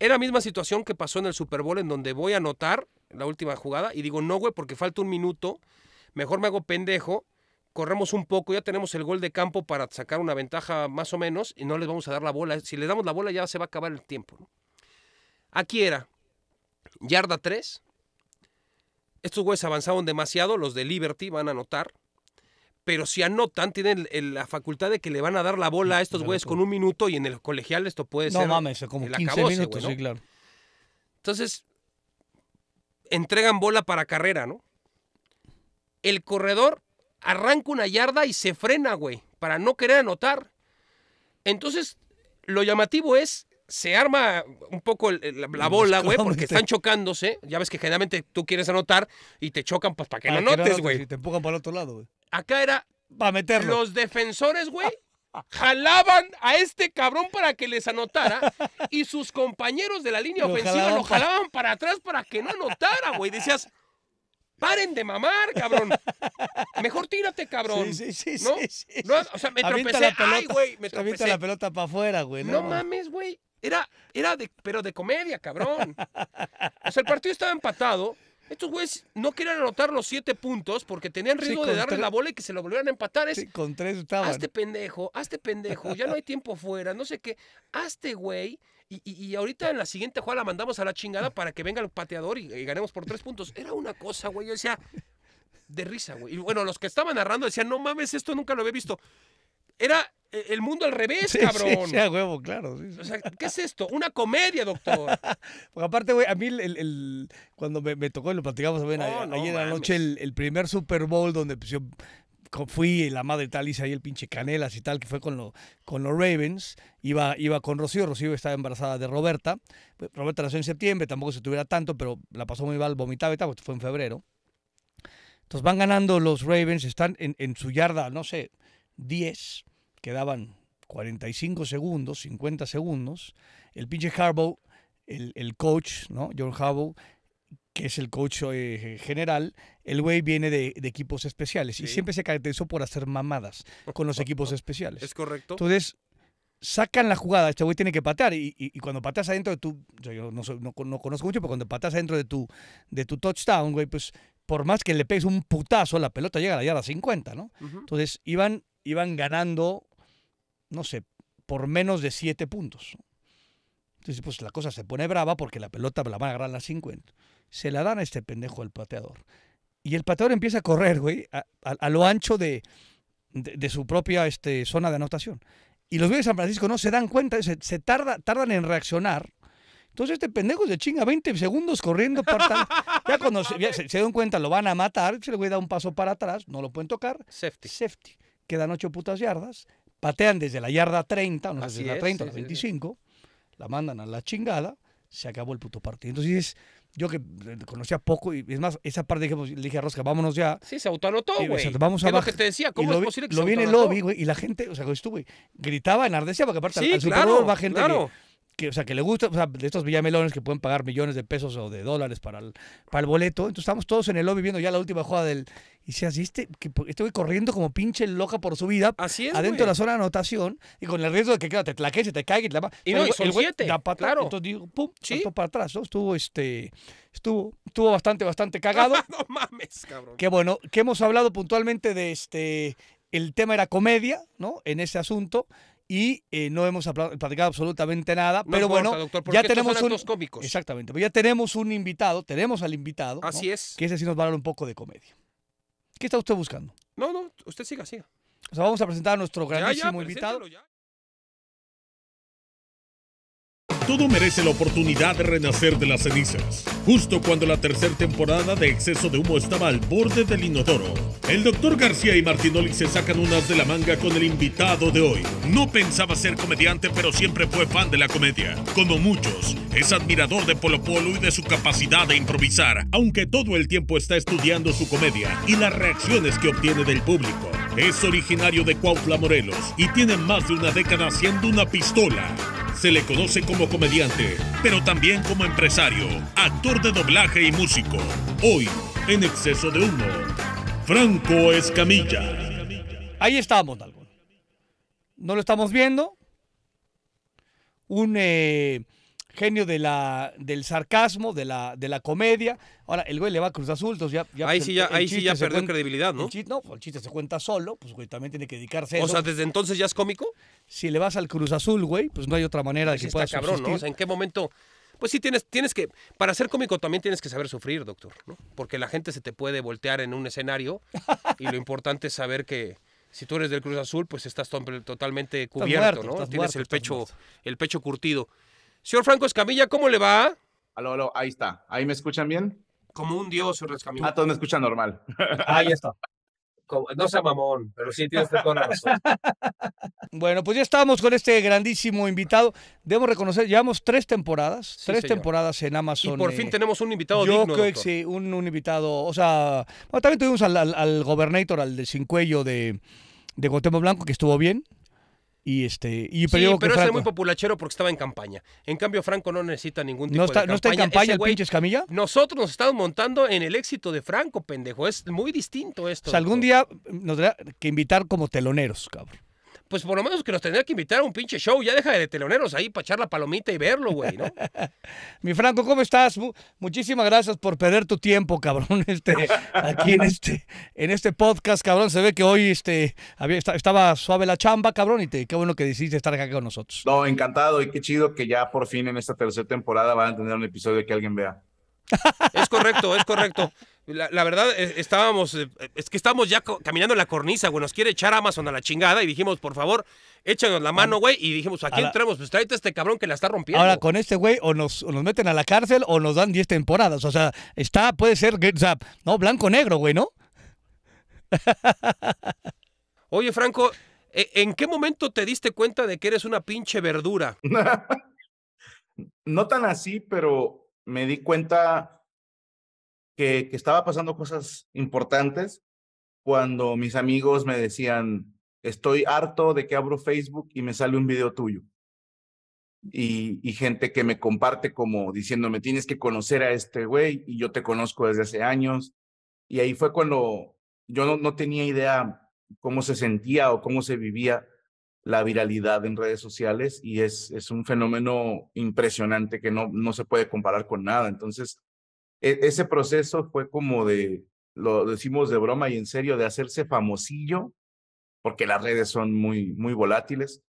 Era la misma situación que pasó en el Super Bowl en donde voy a anotar la última jugada y digo, no, güey, porque falta un minuto, mejor me hago pendejo corremos un poco, ya tenemos el gol de campo para sacar una ventaja más o menos y no les vamos a dar la bola. Si les damos la bola ya se va a acabar el tiempo. Aquí era yarda 3. Estos güeyes avanzaron demasiado, los de Liberty van a anotar. Pero si anotan, tienen la facultad de que le van a dar la bola a estos güeyes con un minuto y en el colegial esto puede ser. No mames, sí, claro. Entonces, entregan bola para carrera, ¿no? El corredor arranca una yarda y se frena, güey, para no querer anotar. Entonces, lo llamativo es, se arma un poco la, bola, güey, porque están chocándose. Ya ves que generalmente tú quieres anotar y te chocan pues, para que no anotes, güey. Y te empujan para el otro lado, güey. Acá era... Para meterlo. Los defensores, güey, jalaban a este cabrón para que les anotara y sus compañeros de la línea ofensiva lo jalaban para... para atrás para que no anotara, güey. Decías... Paren de mamar, cabrón. Mejor tírate, cabrón. Sí, sí, sí. ¿No? o sea, me tropecé. La pelota, güey, me tropecé. la pelota para afuera, güey. No, no mames, güey. Era, era de, pero de comedia, cabrón. O sea, el partido estaba empatado. Estos güeyes no querían anotar los siete puntos porque tenían riesgo de darle la bola y que se lo volvieran a empatar. sí, con tres estaban. Hazte pendejo, hazte pendejo, ya no hay tiempo fuera, no sé qué. Hazte, güey, y, ahorita en la siguiente jugada la mandamos a la chingada para que venga el pateador y, ganemos por tres puntos. Era una cosa, güey. Yo decía, de risa, güey. Y bueno, los que estaban narrando decían, no mames, esto nunca lo había visto. Era eh, el mundo al revés, cabrón. Sí, claro. o sea, ¿qué es esto? Una comedia, doctor. Porque aparte, güey, a mí el, cuando me, tocó tocó, lo platicamos ayer en la noche, el, primer Super Bowl donde pues, yo fui la madre tal, hice ahí el pinche Canelas y tal, que fue con, lo, con los Ravens. Iba, iba con Rocío, Rocío estaba embarazada de Roberta. Pues, Roberta nació en septiembre, tampoco se tuviera tanto, pero la pasó muy mal, vomitaba y tal, pues, fue en febrero. Entonces van ganando los Ravens, están en, en su yarda, no sé, 10, quedaban 45 segundos, 50 segundos. El pinche Harbaugh, el, el coach, ¿no? John Harbaugh, que es el coach eh, general, el güey viene de, equipos especiales y siempre se caracterizó por hacer mamadas con los equipos especiales. Es correcto. Entonces, sacan la jugada, este güey tiene que patear y, cuando pateas adentro de tu, yo no, conozco mucho, pero cuando pateas adentro de tu, de tu touchdown, güey, pues por más que le pegues un putazo, la pelota llega a la yarda 50, ¿no? Entonces iban, ganando, no sé, por menos de 7 puntos. Entonces, pues la cosa se pone brava porque la pelota la van a agarrar a las 50. Se la dan a este pendejo el pateador. Y el pateador empieza a correr, güey, a, lo ancho de, de, su propia este, zona de anotación. Y los güeyes de San Francisco no se dan cuenta, se, tardan en reaccionar. Entonces este pendejo se chinga 20 segundos corriendo. Para ya cuando se, dan cuenta, lo van a matar. Se le voy a dar un paso para atrás, no lo pueden tocar. Safety. Safety. Quedan ocho putas yardas. Patean desde la yarda 30, no sé la 30 o la 25. La mandan a la chingada. Se acabó el puto partido. Entonces es... Yo que eh, conocía poco, y es más, esa parte pues, le dije a Rosca, vámonos ya. Sí, se todo güey. vamos a lo que te decía, ¿cómo es posible que Lo se vi en el lobby, güey, y la gente, o sea, estuve, gritaba, enardecía, porque aparte sí, al, claro, va gente claro que, o sea, que le gusta, o sea, de estos villamelones que pueden pagar millones de pesos o de dólares para el, para el boleto. Entonces estamos todos en el lobby viendo ya la última jugada del. Y si asiste, que estoy corriendo como pinche loca por su vida. Así Adentro de la zona de anotación y con el riesgo de que claro, te claquees se te caiga y te la Y y para claro. Entonces digo, pum, ¿Sí? para atrás, ¿no? Estuvo este. Estuvo, estuvo bastante, bastante cagado. no mames, cabrón. Que bueno, que hemos hablado puntualmente de este. El tema era comedia, ¿no? En ese asunto y eh, no hemos platicado absolutamente nada. pero bueno, ya tenemos un cómicos. Exactamente, pero ya tenemos un invitado, tenemos al invitado. Así es. Que ese sí nos va a dar un poco de comedia. ¿Qué está usted buscando? No, no, usted siga, siga. O sea, vamos a presentar a nuestro grandísimo invitado. Todo merece la oportunidad de renacer de las cenizas. Justo cuando la tercera temporada de exceso de humo estaba al borde del inodoro, el doctor García y Martinoli se sacan unas de la manga con el invitado de hoy. No pensaba ser comediante, pero siempre fue fan de la comedia. Como muchos, es admirador de Polo Polo y de su capacidad de improvisar, aunque todo el tiempo está estudiando su comedia y las reacciones que obtiene del público. Es originario de Cuautla, Morelos, y tiene más de una década haciendo una pistola. Se le conoce como comediante, pero también como empresario, actor de doblaje y músico. Hoy, en exceso de humo, Franco Escamilla. Ahí estamos, Dalgón. No lo estamos viendo. Un eh, genio de la, del sarcasmo, de la, de la comedia. Ahora, el güey le va a Cruz Azul, entonces ya... Pues, ahí sí ya, perdió credibilidad, ¿no? El no, pues, el chiste se cuenta solo, pues güey, también tiene que dedicarse a O sea, ¿desde entonces ya es cómico? Si le vas al Cruz Azul, güey, pues no hay otra manera de que Está cabrón, ¿no? O sea, ¿en qué momento...? Pues sí, tienes, tienes que, para ser cómico también tienes que saber sufrir, doctor, ¿no? Porque la gente se te puede voltear en un escenario y lo importante es saber que, si tú eres del Cruz Azul, pues estás totalmente cubierto, ¿no? Tienes el pecho, el pecho curtido. Señor Franco Escamilla, ¿cómo le va? Aló, aló, ahí está. ¿Ahí me escuchan bien? Como un dios, señor Escamilla. Ah, todos me escuchan normal. ahí está. no sea mamón, pero sí tienes toda la razón. Bueno, pues ya estábamos con este grandísimo invitado. Debo reconocer, llevamos tres temporadas, tres temporadas en Amazon. Y por eh, fin tenemos un invitado digno. Yo sí, un, invitado, o sea, también tuvimos al, al, al gobernator, al de cincuello de, de Blanco, que estuvo bien. Y este, y pero sí, es muy populachero porque estaba en campaña. En cambio, Franco no necesita ningún tipo de campaña. ¿No está en campaña el pinche Escamilla? Nosotros nos estamos montando en el éxito de Franco, pendejo. Es muy distinto esto. O sea, algún día nos dará que invitar como teloneros, cabrón pues por lo menos que nos tendría que invitar a un pinche show. Ya deja de teloneros ahí para echar la palomita y verlo, güey, ¿no? Mi Franco, ¿cómo estás? Muchísimas gracias por perder tu tiempo, cabrón, este, aquí en este, en este podcast, cabrón. Se ve que hoy este, había, estaba suave la chamba, cabrón, y qué bueno que decidiste estar acá con nosotros. No, encantado y qué chido que ya por fin en esta tercera temporada van a tener un episodio que alguien vea. Es correcto, es correcto. La, verdad, eh, estábamos, eh, es que estamos ya caminando en la cornisa, güey. Nos quiere echar Amazon a la chingada y dijimos, por favor, échanos la mano, güey. Y dijimos, aquí entramos, pues tráete este cabrón que la está rompiendo. Ahora, con este güey, o nos, nos meten a la cárcel o nos dan 10 temporadas. O sea, está, puede ser Get ¿no? Blanco-negro, güey, ¿no? Oye, Franco, ¿e, ¿en qué momento te diste cuenta de que eres una pinche verdura? no tan así, pero me di cuenta que, estaba pasando cosas importantes cuando mis amigos me decían, estoy harto de que abro Facebook y me sale un video tuyo. Y, gente que me comparte como diciéndome, tienes que conocer a este güey y yo te conozco desde hace años. Y ahí fue cuando yo no, tenía idea cómo se sentía o cómo se vivía la viralidad en redes sociales y es, es un fenómeno impresionante que no, no se puede comparar con nada. Entonces, e-, ese proceso fue como de, lo decimos de broma y en serio, de hacerse famosillo, porque las redes son muy, muy volátiles,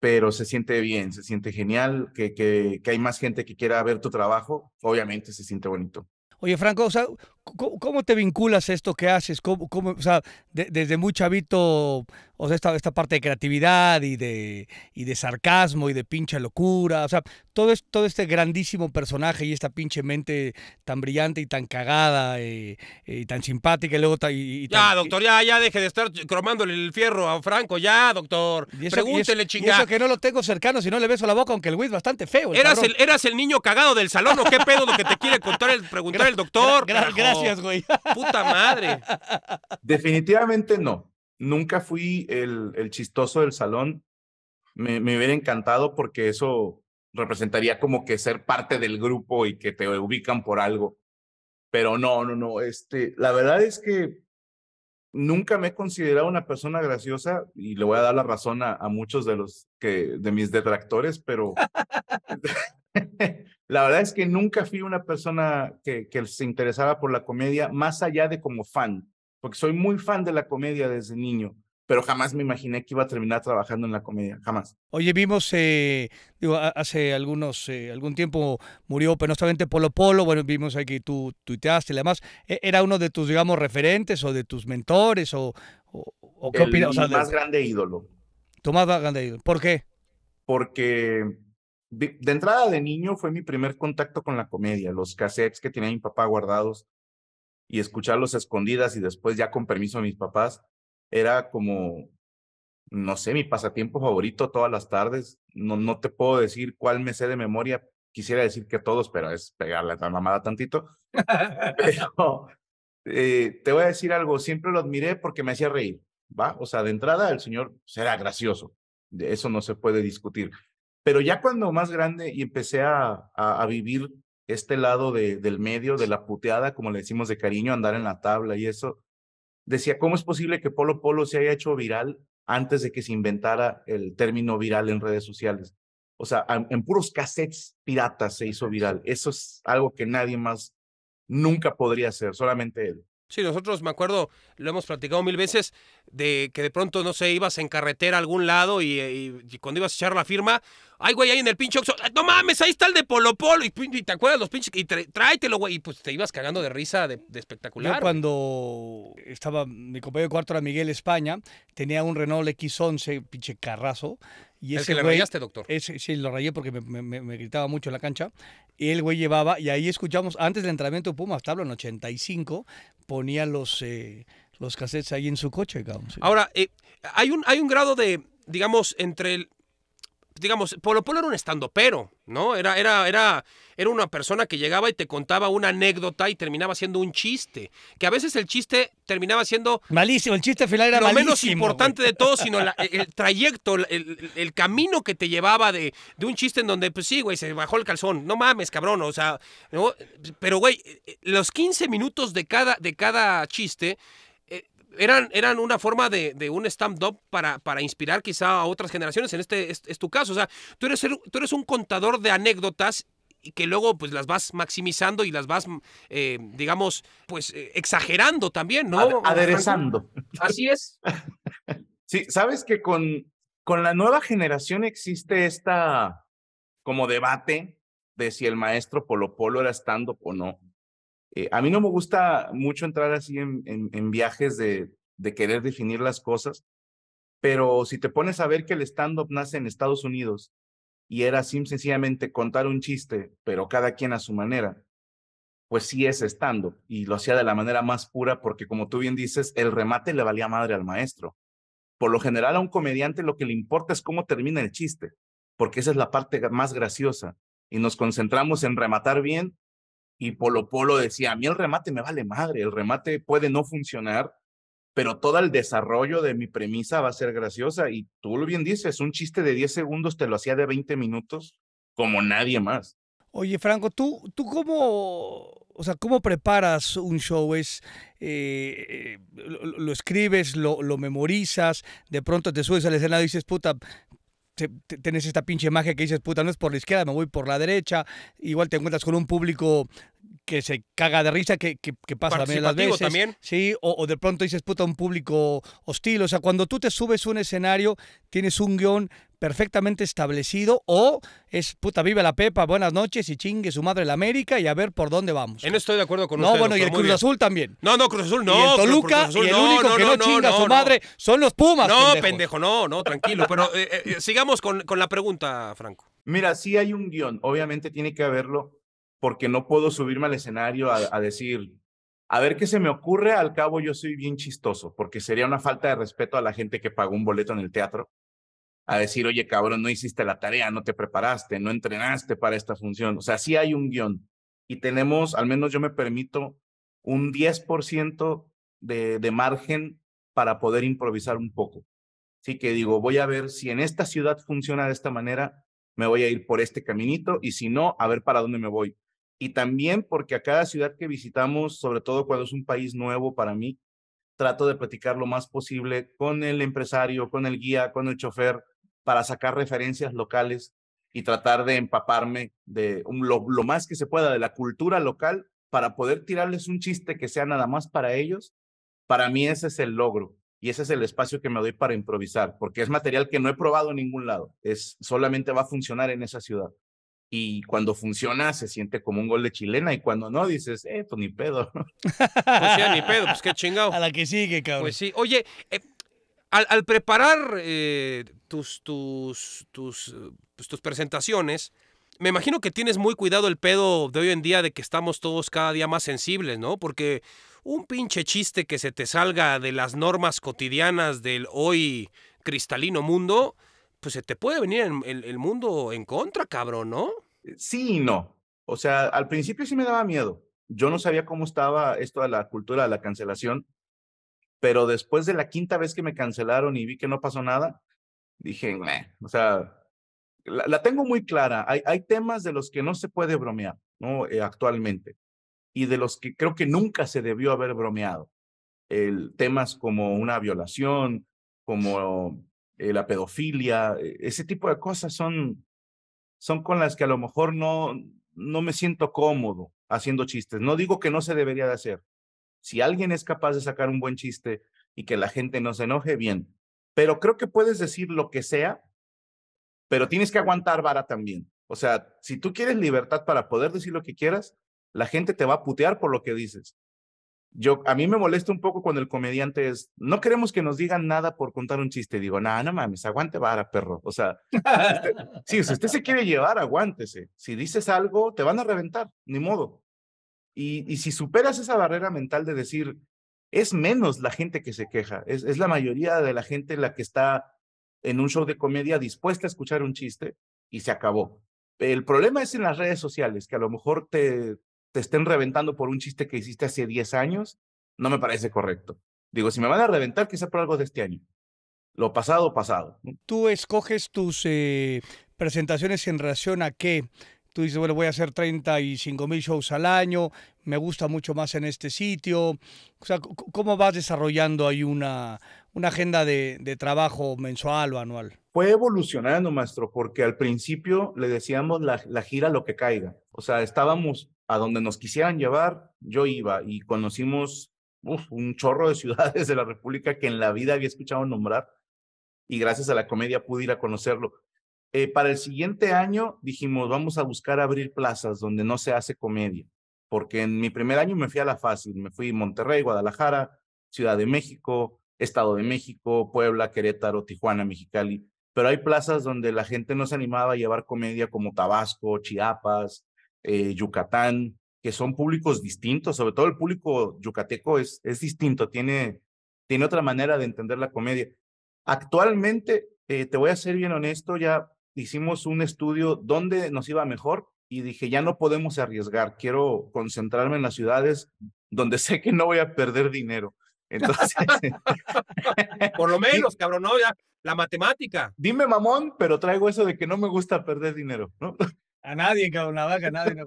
pero se siente bien, se siente genial, que, que hay más gente que quiera ver tu trabajo, obviamente se siente bonito. Oye, Franco, o sea, ¿Cómo te vinculas a esto que haces? ¿Cómo, o sea, desde muy chavito, o sea, esta, esta parte de creatividad y de, y de sarcasmo y de pinche locura, o sea, todo, este grandísimo personaje y esta pinche mente tan brillante y tan cagada eh, y, tan simpática y luego Ya, doctor, ya, ya deje de estar cromándole el fierro a Franco, ya, doctor. Eso, Pregúntele, chingada. Eso que no lo tengo cercano, si no le beso la boca, aunque el güey es bastante feo. eras, el, niño cagado del salón, ¿o qué pedo lo que te quiere contar el, preguntar el doctor? Puta madre. Definitivamente no. Nunca fui el, el chistoso del salón. Me, me hubiera encantado porque eso representaría como que ser parte del grupo y que te ubican por algo. Pero no, no, no. Este, la verdad es que nunca me he considerado una persona graciosa y le voy a dar la razón a, a muchos de los que de mis detractores, pero La verdad es que nunca fui una persona que, se interesaba por la comedia más allá de como fan, porque soy muy fan de la comedia desde niño pero jamás me imaginé que iba a terminar trabajando en la comedia, jamás. Oye, vimos, eh, digo, hace algunos, eh, algún tiempo murió penosamente Polo Polo, bueno, vimos aquí tú tuiteaste y demás, ¿E, ¿era uno de tus, digamos, referentes o de tus mentores o, o, qué opinas? O sea, más grande ídolo. Tu más grande ídolo, ¿por qué? Porque de, entrada de niño fue mi primer contacto con la comedia, los cassettes que tenía mi papá guardados y escucharlos escondidas y después ya con permiso de mis papás, era como, no sé, mi pasatiempo favorito todas las tardes. No, te puedo decir cuál me sé de memoria, quisiera decir que todos, pero es pegarle a la mamada tantito. Eh, te voy a decir algo, siempre lo admiré porque me hacía reír, ¿va? O sea, de entrada el señor será pues, gracioso, de eso no se puede discutir pero ya cuando más grande y empecé a, vivir este lado del medio, de la puteada, como le decimos de cariño, andar en la tabla y eso, decía, ¿cómo es posible que Polo Polo se haya hecho viral antes de que se inventara el término viral en redes sociales? O sea, en, en puros cassettes piratas se hizo viral. Eso es algo que nadie más nunca podría hacer, solamente él. Sí, nosotros me acuerdo, lo hemos platicado mil veces, de que de pronto, no sé, ibas en carretera a algún lado y, eh, cuando ibas a echar la firma, ay, güey, ahí en el pinche no mames, ahí está el de Polo Polo, y, te acuerdas los pinches, y tráetelo, güey, y pues te ibas cagando de risa de, espectacular. Yo cuando estaba, mi compañero de cuarto era Miguel España, tenía un Renault X11, pinche carrazo, y el que le rayaste, doctor. sí, lo rayé porque me, gritaba mucho en la cancha. Y el güey llevaba, y ahí escuchamos, antes del entrenamiento de Pumas, en 85, ponía los, eh, los cassettes ahí en su coche, digamos. Ahora, eh, hay, un, hay un grado de, digamos, entre el, digamos, Polo Polo era un estando pero, ¿no? Era, era, era, era una persona que llegaba y te contaba una anécdota y terminaba siendo un chiste. Que a veces el chiste terminaba siendo. Malísimo, el chiste final era lo menos importante de todo, sino el trayecto, el, camino que te llevaba de, un chiste en donde, pues sí, güey, se bajó el calzón. No mames, cabrón, o sea. Pero, güey, eh, eh, los 15 minutos de cada, de cada chiste eran, eran una forma de, de un stand-up para, para inspirar quizá a otras generaciones. En este es, tu caso. O sea, tú eres, tú eres un contador de anécdotas y que luego pues las vas maximizando y las vas, mm, eh, digamos, pues eh, exagerando también, ¿no? aderezando. Así es. Sí, sabes que con, con la nueva generación existe esta como debate de si el maestro Polo Polo era stand-up o no. Eh, a mí no me gusta mucho entrar así en, viajes de, querer definir las cosas, pero si te pones a ver que el stand-up nace en Estados Unidos y era sencillamente contar un chiste, pero cada quien a su manera, pues sí es stand-up y lo hacía de la manera más pura porque como tú bien dices, el remate le valía madre al maestro. Por lo general a un comediante lo que le importa es cómo termina el chiste, porque esa es la parte más graciosa y nos concentramos en rematar bien y Polo Polo decía, a mí el remate me vale madre, el remate puede no funcionar, pero todo el desarrollo de mi premisa va a ser graciosa y tú lo bien dices, un chiste de 10 segundos te lo hacía de 20 minutos como nadie más. Oye, Franco, ¿tú, tú cómo, o sea, cómo preparas un show? ¿Es, eh, eh, lo, escribes, lo, lo, memorizas, de pronto te subes al escenario y dices, puta, tenés esta pinche imagen que dices, puta, no es por la izquierda, me voy por la derecha. Igual te encuentras con un público que se caga de risa, que, que, pasa también las veces. también. Sí, o, de pronto dices, puta, un público hostil. O sea, cuando tú te subes a un escenario, tienes un guión perfectamente establecido o es puta viva la Pepa, buenas noches y chingue su madre la América y a ver por dónde vamos. no estoy de acuerdo con usted. No, bueno, y el Cruz Azul también. No, no, Cruz Azul no. Y el Toluca el único que no, chinga su madre son los Pumas. No, pendejo, no, no, tranquilo. Pero eh, eh, eh, sigamos con, la pregunta, Franco. Mira, sí hay un guión, obviamente tiene que haberlo, porque no puedo subirme al escenario a decir, a ver qué se me ocurre, al cabo yo soy bien chistoso, porque sería una falta de respeto a la gente que pagó un boleto en el teatro a decir, oye, cabrón, no hiciste la tarea, no te preparaste, no entrenaste para esta función. O sea, sí hay un guión y tenemos, al menos yo me permito, un 10% de, de margen para poder improvisar un poco. Así que digo, voy a ver si en esta ciudad funciona de esta manera, me voy a ir por este caminito y si no, a ver para dónde me voy. Y también porque a cada ciudad que visitamos, sobre todo cuando es un país nuevo para mí, trato de platicar lo más posible con el empresario, con el guía, con el chofer, para sacar referencias locales y tratar de empaparme de lo, más que se pueda de la cultura local para poder tirarles un chiste que sea nada más para ellos. Para mí ese es el logro y ese es el espacio que me doy para improvisar, porque es material que no he probado en ningún lado, es solamente va a funcionar en esa ciudad. Y cuando funciona se siente como un gol de chilena y cuando no dices, eh, pues ni pedo. pues sí, ni pedo, pues qué chingado. A la que sigue, pues cabrón. Pues sí, oye, eh, al, preparar eh, tus, tus, tus, pues, tus presentaciones, me imagino que tienes muy cuidado el pedo de hoy en día de que estamos todos cada día más sensibles, ¿no? Porque un pinche chiste que se te salga de las normas cotidianas del hoy cristalino mundo, pues se te puede venir el, el mundo en contra, cabrón, ¿no? Eh, sí y no. O sea, al principio sí me daba miedo. Yo no sabía cómo estaba esto de la cultura de la cancelación pero después de la quinta vez que me cancelaron y vi que no pasó nada, dije, Meh. o sea, la, tengo muy clara. Hay, temas de los que no se puede bromear, ¿no? Eh, actualmente. Y de los que creo que nunca se debió haber bromeado. El, temas como una violación, como eh, la pedofilia, e, ese tipo de cosas son, son con las que a lo mejor no, no me siento cómodo haciendo chistes. No digo que no se debería de hacer, si alguien es capaz de sacar un buen chiste y que la gente no se enoje, bien. Pero creo que puedes decir lo que sea, pero tienes que aguantar vara también. O sea, si tú quieres libertad para poder decir lo que quieras, la gente te va a putear por lo que dices. Yo, a mí me molesta un poco cuando el comediante es, no queremos que nos digan nada por contar un chiste. Digo, nada, no mames, aguante vara, perro. O sea, este, sí, si usted se quiere llevar, aguántese. Si dices algo, te van a reventar, ni modo. Y, si superas esa barrera mental de decir, es menos la gente que se queja, es, la mayoría de la gente la que está en un show de comedia dispuesta a escuchar un chiste y se acabó. El problema es en las redes sociales, que a lo mejor te, te estén reventando por un chiste que hiciste hace 10 años, no me parece correcto. Digo, si me van a reventar, quizá por algo de este año. Lo pasado, pasado. ¿Tú escoges tus eh, presentaciones en relación a qué? Tú dices, bueno, voy a hacer 35 mil shows al año, me gusta mucho más en este sitio. O sea, ¿cómo vas desarrollando ahí una, una agenda de, trabajo mensual o anual? Fue evolucionando, maestro, porque al principio le decíamos la, gira lo que caiga. O sea, estábamos a donde nos quisieran llevar, yo iba y conocimos un chorro de ciudades de la República que en la vida había escuchado nombrar y gracias a la comedia pude ir a conocerlo. Eh, para el siguiente año dijimos, vamos a buscar abrir plazas donde no se hace comedia, porque en mi primer año me fui a la fácil, me fui a Monterrey, Guadalajara, Ciudad de México, Estado de México, Puebla, Querétaro, Tijuana, Mexicali, pero hay plazas donde la gente no se animaba a llevar comedia como Tabasco, Chiapas, eh, Yucatán, que son públicos distintos, sobre todo el público yucateco es, es distinto, tiene, tiene otra manera de entender la comedia. Actualmente, eh, te voy a ser bien honesto, ya hicimos un estudio donde nos iba mejor y dije, ya no podemos arriesgar, quiero concentrarme en las ciudades donde sé que no voy a perder dinero. Entonces, por lo menos, cabrón, ya, la matemática. Dime mamón, pero traigo eso de que no me gusta perder dinero, ¿no? A nadie, cabrón, vaca, a nadie. No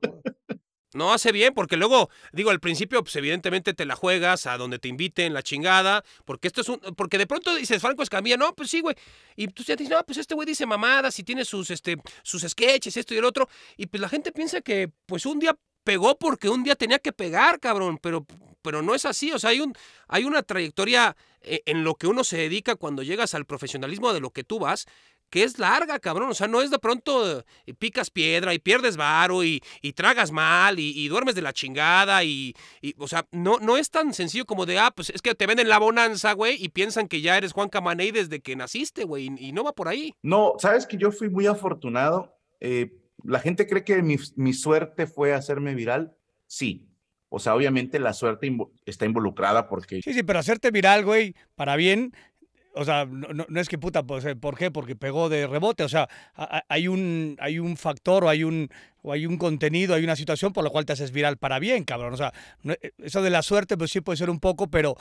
no, hace bien, porque luego, digo, al principio, pues evidentemente te la juegas a donde te inviten, la chingada, porque esto es un. Porque de pronto dices, Franco Escamilla, no, pues sí, güey. Y tú ya dices, no, pues este güey dice mamadas y tiene sus, este, sus sketches, esto y el otro. Y pues la gente piensa que, pues un día pegó porque un día tenía que pegar, cabrón, pero, pero no es así. O sea, hay, un, hay una trayectoria eh, en lo que uno se dedica cuando llegas al profesionalismo de lo que tú vas, que es larga, cabrón. O sea, no es de pronto eh, picas piedra y pierdes varo y, y tragas mal y, duermes de la chingada y, o sea, no, no es tan sencillo como de, ah, pues es que te venden la bonanza, güey, y piensan que ya eres Juan Camaney desde que naciste, güey, y, no va por ahí. No, sabes que yo fui muy afortunado. Eh, la gente cree que mi, suerte fue hacerme viral. Sí, o sea, obviamente la suerte está involucrada porque... Sí, sí, pero hacerte viral, güey, para bien, o sea, no, es que puta, pues, eh, ¿por qué? Porque pegó de rebote. O sea, hay un, hay un factor o hay un, o hay un contenido, hay una situación por la cual te haces viral para bien, cabrón. O sea, eh, eso de la suerte, pues sí puede ser un poco, pero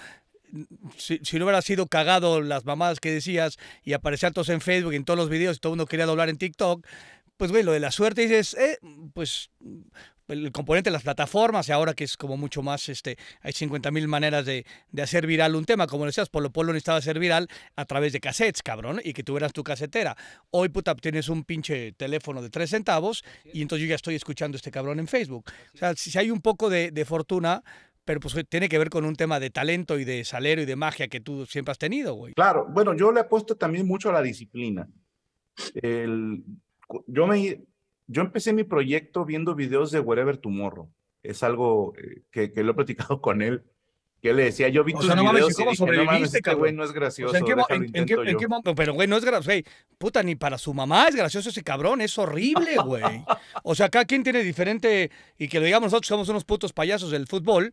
mm, si, no hubiera sido cagado las mamadas que decías y aparecían todos en Facebook, en todos los videos y todo el mundo quería doblar en TikTok, pues güey, lo de la suerte dices, eh, pues el componente de las plataformas, ahora que es como mucho más, este, hay 50.000 maneras de, hacer viral un tema, como decías, Polo Polo necesitaba hacer viral a través de cassettes, cabrón, y que tuvieras tu casetera. Hoy, puta, tienes un pinche teléfono de tres centavos y entonces yo ya estoy escuchando este cabrón en Facebook. O sea, si hay un poco de, fortuna, pero pues tiene que ver con un tema de talento y de salero y de magia que tú siempre has tenido, güey. Claro, bueno, yo le apuesto también mucho a la disciplina. yo me yo empecé mi proyecto viendo videos de Wherever Tomorrow. Es algo eh, que, lo he platicado con él. Que le decía, yo vi o tus no videos ¿cómo y no este güey no es gracioso. ¿en qué, momento? Pero güey, no es gracioso. puta, ni para su mamá es gracioso ese cabrón. Es horrible, güey. O sea, cada quien tiene diferente... Y que lo digamos nosotros, somos unos putos payasos del fútbol.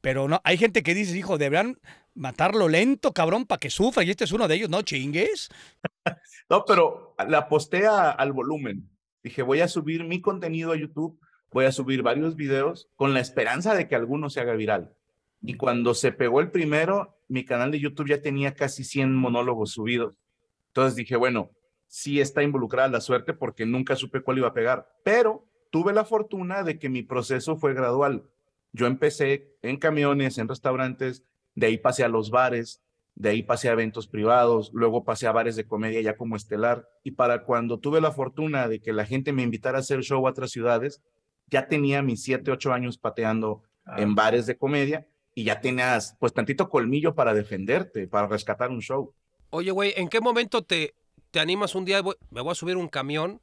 Pero no, hay gente que dice, hijo, deberán matarlo lento, cabrón, para que sufra. Y este es uno de ellos, no chingues. no, pero la postea al volumen. Dije, voy a subir mi contenido a YouTube, voy a subir varios videos con la esperanza de que alguno se haga viral. Y cuando se pegó el primero, mi canal de YouTube ya tenía casi 100 monólogos subidos. Entonces dije, bueno, sí está involucrada la suerte porque nunca supe cuál iba a pegar, pero tuve la fortuna de que mi proceso fue gradual. Yo empecé en camiones, en restaurantes, de ahí pasé a los bares, de ahí pasé a eventos privados, luego pasé a bares de comedia ya como estelar, y para cuando tuve la fortuna de que la gente me invitara a hacer show a otras ciudades, ya tenía mis 7, 8 años pateando ah. en bares de comedia y ya tenías pues tantito colmillo para defenderte, para rescatar un show. Oye, güey, ¿en qué momento te, te animas un día, me voy a subir un camión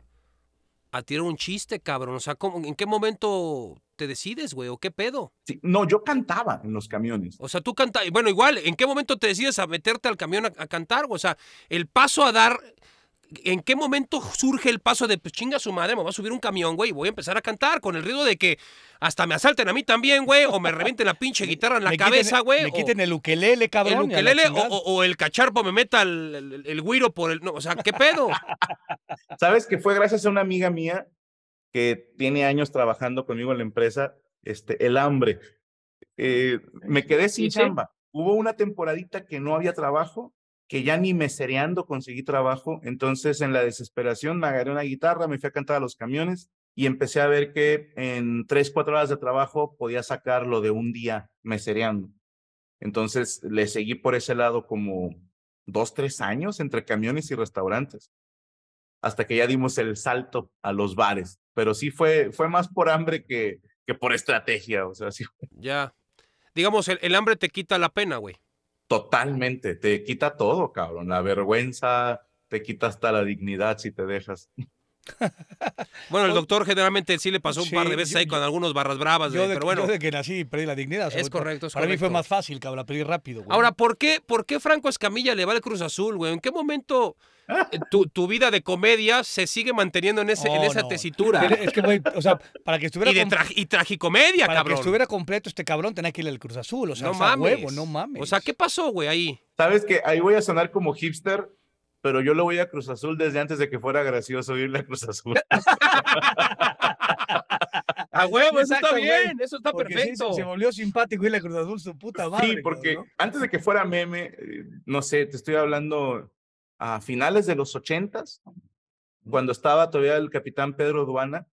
a tirar un chiste, cabrón? O sea, ¿en qué momento te decides, güey? ¿O qué pedo? no, yo cantaba en los camiones. O sea, tú cantas. Bueno, igual, ¿en qué momento te decides a meterte al camión a, cantar? O sea, el paso a dar. ¿En qué momento surge el paso de pues chinga su madre, me va a subir un camión, güey, y voy a empezar a cantar con el ruido de que hasta me asalten a mí también, güey, o me revienten la pinche guitarra en la cabeza, güey, güey. Me quiten el ukelele, cabrón. El ukelele o, o, el cacharpo me meta el, el, güiro por el. No, o sea, ¿qué pedo? Sabes que fue gracias a una amiga mía que tiene años trabajando conmigo en la empresa, este, el hambre. Ah, eh, me quedé sin chamba. Hubo una temporadita que no había trabajo, que ya ni mesereando conseguí trabajo. Entonces, en la desesperación, me agarré una guitarra, me fui a cantar a los camiones y empecé a ver que en tres, cuatro horas de trabajo podía sacar lo de un día mesereando. Entonces, le seguí por ese lado como dos, tres años entre camiones y restaurantes hasta que ya dimos el salto a los bares. Pero sí fue, fue más por hambre que, que por estrategia, o sea, sí. Ya. Digamos, el hambre te quita la pena, güey. Totalmente, te quita todo, cabrón. La vergüenza, te quita hasta la dignidad si te dejas. bueno, el pues, doctor generalmente sí le pasó un par de veces ahí con algunos barras bravas, yo eh, pero bueno. Yo que nací perdí la dignidad. Es correcto, Para mí fue más fácil, cabrón, perdí rápido. Ahora, ¿por qué, ¿por qué Franco Escamilla le va al Cruz Azul, güey? ¿En qué momento eh, tu, vida de comedia se sigue manteniendo en, ese, en esa tesitura? Es que, güey, o sea, para que estuviera... Y, y tragicomedia, cabrón. Para que estuviera completo este cabrón tenía que ir al Cruz Azul, o sea, no mames. no mames. O sea, ¿qué pasó, güey, ahí? Sabes que ahí voy a sonar como hipster, pero yo lo voy a Cruz Azul desde antes de que fuera gracioso irle a Cruz Azul. a huevo, eso está bien, eso está perfecto. se, volvió simpático irle a Cruz Azul, su puta madre. Sí, porque antes de que fuera meme, eh, no sé, te estoy hablando a finales de los ochentas, cuando estaba todavía el capitán Pedro Duana,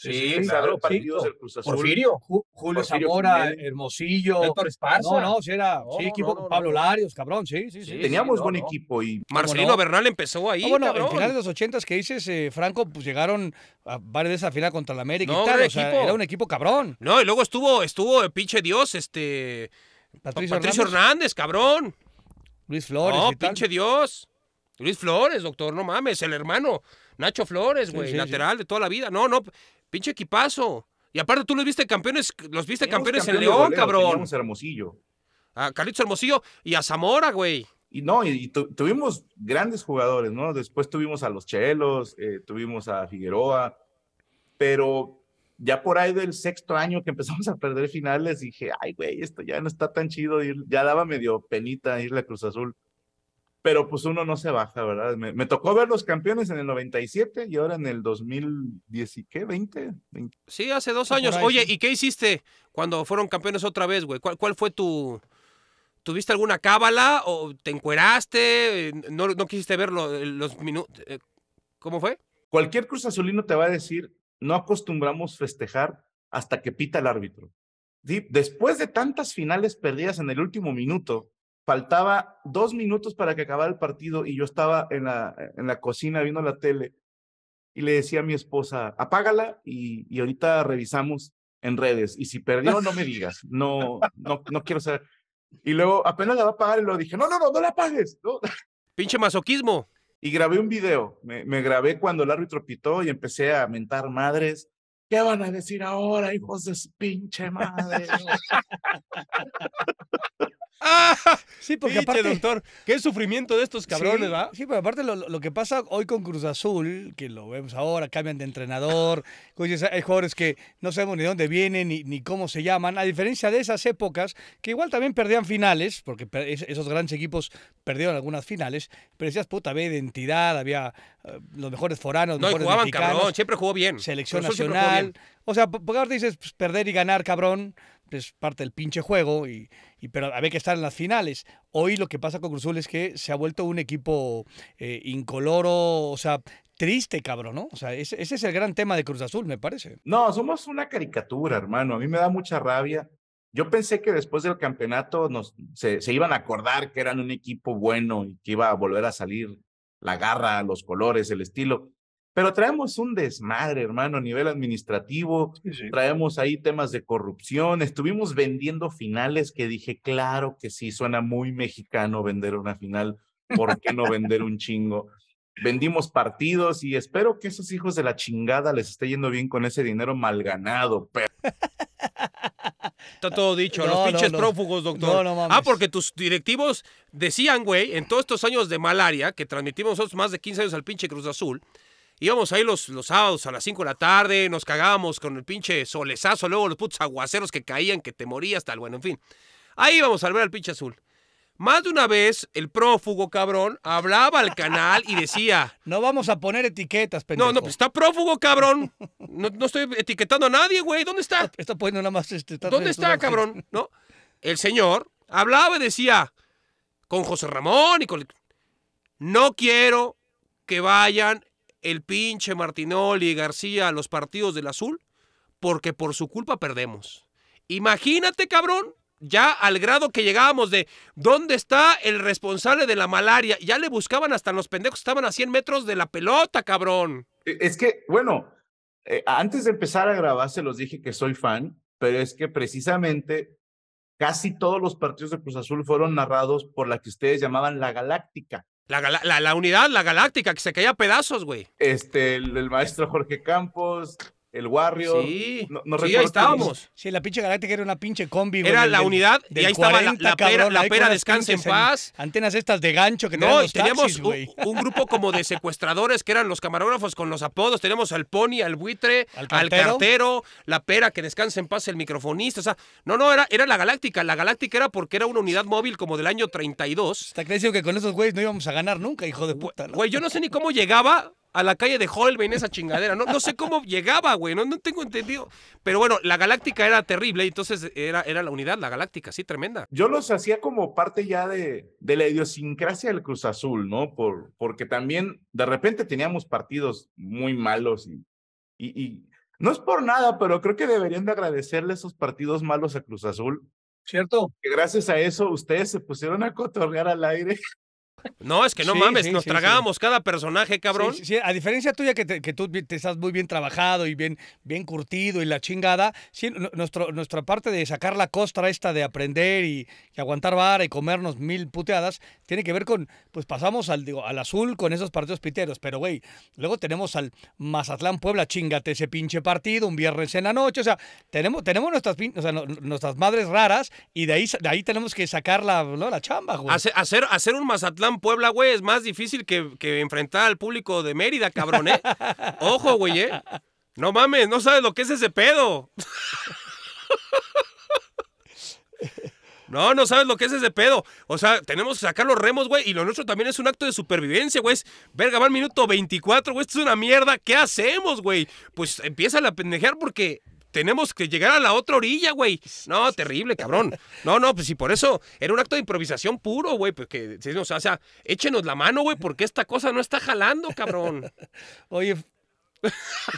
Sí, sí claro, partidos del Cruz Azul. Porfirio, Julio Zamora, Hermosillo. Héctor Esparza. No, no, si era, sí, oh, equipo con Pablo Larios, cabrón, sí, sí, sí. Teníamos buen equipo y... Marcelino Bernal empezó ahí, ah, Bueno, en finales de los ochentas que dices, eh, Franco, pues llegaron a varias de esa final contra la América y tal, o era un equipo cabrón. No, y luego estuvo, estuvo el eh, pinche Dios, este... Patricio, Hernández. cabrón. Luis Flores. No, pinche Dios. Luis Flores, doctor, no mames, el hermano. Nacho Flores, güey, lateral de toda la vida. No, no, Pinche equipazo. Y aparte tú los viste campeones, los viste campeones en León, cabrón. A Hermosillo. A ah, Carlitos Hermosillo y a Zamora, güey. Y no, y, tuvimos grandes jugadores, ¿no? Después tuvimos a los Chelos, eh, tuvimos a Figueroa, pero ya por ahí del sexto año que empezamos a perder finales, dije, ay, güey, esto ya no está tan chido, ya daba medio penita irle a Cruz Azul pero pues uno no se baja, ¿verdad? Me, tocó ver los campeones en el 97 y ahora en el 2010 y qué, 20, Sí, hace dos ah, años. Oye, ¿y qué hiciste cuando fueron campeones otra vez, güey? ¿Cuál, cuál fue tu... ¿Tuviste alguna cábala o te encueraste? Eh, ¿No, quisiste ver eh, los, minutos? Eh, ¿Cómo fue? Cualquier Cruz Azulino te va a decir, no acostumbramos festejar hasta que pita el árbitro. Después de tantas finales perdidas en el último minuto, faltaba dos minutos para que acabara el partido y yo estaba en la, en la cocina viendo la tele y le decía a mi esposa, apágala y, y ahorita revisamos en redes y si perdió no me digas, no, no, no quiero saber. Y luego apenas la va a apagar y lo dije, no, no, no, no la apagues. Pinche masoquismo. Y grabé un video, me, me grabé cuando el árbitro pitó y empecé a mentar madres. ¿Qué van a decir ahora, hijos de pinche madre? ¡Ah! Sí, porque aparte. doctor, qué sufrimiento de estos cabrones, ¿va? Sí, pero aparte lo, que pasa hoy con Cruz Azul, que lo vemos ahora, cambian de entrenador, pues, hay jugadores que no sabemos ni dónde vienen ni, cómo se llaman, a diferencia de esas épocas que igual también perdían finales, porque esos grandes equipos perdieron algunas finales, pero decías, puta, había identidad, había eh, los mejores foranos, los no, jugaban cabrón, siempre jugó bien. Selección nacional. O sea, porque ahora dices pues, perder y ganar, cabrón es parte del pinche juego, y, pero había que estar en las finales. Hoy lo que pasa con Cruz Azul es que se ha vuelto un equipo eh, incoloro, o sea, triste, cabrón, ¿no? O sea, ese, es el gran tema de Cruz Azul, me parece. No, somos una caricatura, hermano. A mí me da mucha rabia. Yo pensé que después del campeonato nos, se, se iban a acordar que eran un equipo bueno y que iba a volver a salir la garra, los colores, el estilo. Pero traemos un desmadre, hermano, a nivel administrativo. Traemos ahí temas de corrupción. Estuvimos vendiendo finales que dije, claro que sí, suena muy mexicano vender una final. ¿Por qué no vender un chingo? Vendimos partidos y espero que esos hijos de la chingada les esté yendo bien con ese dinero mal ganado, Está todo dicho. los pinches prófugos, doctor. Ah, porque tus directivos decían, güey, en todos estos años de malaria, que transmitimos nosotros más de 15 años al pinche Cruz Azul, íbamos ahí los, los sábados a las 5 de la tarde, nos cagábamos con el pinche solezazo, luego los putos aguaceros que caían, que te morías, tal, bueno, en fin. Ahí íbamos a ver al pinche azul. Más de una vez, el prófugo, cabrón, hablaba al canal y decía... No vamos a poner etiquetas, pendejo. No, no, pues está prófugo, cabrón. No, estoy etiquetando a nadie, güey. ¿Dónde está? Está poniendo nada más... Este, ¿Dónde está, cabrón? ¿No? El señor hablaba y decía, con José Ramón y con... No quiero que vayan el pinche Martinoli y García a los partidos del azul porque por su culpa perdemos. Imagínate, cabrón, ya al grado que llegábamos de dónde está el responsable de la malaria. Ya le buscaban hasta los pendejos, estaban a 100 metros de la pelota, cabrón. E, es que, bueno, eh, antes de empezar a grabar se los dije que soy fan, pero es que precisamente casi todos los partidos de Cruz Azul fueron narrados por la que ustedes llamaban la Galáctica. La, la, la, unidad, la galáctica, que se caía a pedazos, güey. Este, el maestro Jorge Campos, el Warrior. Sí, sí ahí este estábamos. Sí, la pinche Galáctica era una pinche combi. Era la unidad y ahí estaba la, pera, la pera descanse en paz. antenas estas de gancho que no los teníamos No, un, un, grupo como de secuestradores que eran los camarógrafos con los apodos. Teníamos al Pony, al Buitre, al cartero, la pera que descanse en paz, el microfonista. O sea, no, no, era, era la Galáctica. La Galáctica era porque era una unidad móvil como del año 32. Está crecido que con esos güeyes no íbamos a ganar nunca, hijo de puta. Güey, yo no sé ni cómo llegaba a la calle de Holbein esa chingadera. No, no sé cómo llegaba, güey. No, no tengo entendido. Pero bueno, la Galáctica era terrible entonces era, era la unidad, la Galáctica, sí, tremenda. Yo los hacía como parte ya de, de la idiosincrasia del Cruz Azul, ¿no? Por, porque también de repente teníamos partidos muy malos y, y, y no es por nada, pero creo que deberían de agradecerle esos partidos malos a Cruz Azul. ¿Cierto? Que gracias a eso ustedes se pusieron a cotorrear al aire no, es que no mames, nos tragábamos cada personaje, cabrón. a diferencia tuya que, tú te estás muy bien trabajado y bien, bien curtido y la chingada, nuestra parte de sacar la costra esta de aprender y, aguantar vara y comernos mil puteadas, tiene que ver con, pues pasamos al, al azul con esos partidos piteros, pero güey, luego tenemos al Mazatlán Puebla, chingate ese pinche partido, un viernes en la noche, o sea, tenemos, tenemos nuestras, nuestras madres raras y de ahí, de ahí tenemos que sacar la, chamba, güey. Hacer, hacer un Mazatlán Puebla, güey, es más difícil que, enfrentar al público de Mérida, cabrón, ¿eh? Ojo, güey, ¿eh? No mames, no sabes lo que es ese pedo. No, no sabes lo que es ese pedo. O sea, tenemos que sacar los remos, güey. Y lo nuestro también es un acto de supervivencia, güey. Verga, va minuto 24, güey. Esto es una mierda. ¿Qué hacemos, güey? Pues empieza a pendejear porque tenemos que llegar a la otra orilla, güey. No, terrible, cabrón. No, no, pues si por eso era un acto de improvisación puro, güey, pues que, o sea, échenos la mano, güey, porque esta cosa no está jalando, cabrón. Oye,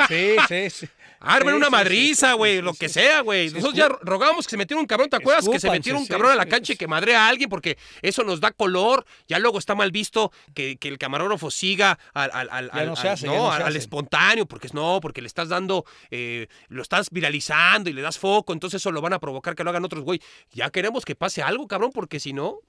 Sí, sí, sí. Ah, armen una madriza, güey, lo que sea, güey. Nosotros ya rogamos que se metiera un cabrón, ¿te acuerdas? que se metiera un cabrón a la cancha y que madre a alguien porque eso nos da color. Ya luego está mal visto que, el camarógrafo siga al, espontáneo, porque es no, porque le estás dando, eh, lo estás viralizando y le das foco, entonces eso lo van a provocar que lo hagan otros, güey. Ya queremos que pase algo, cabrón, porque si no,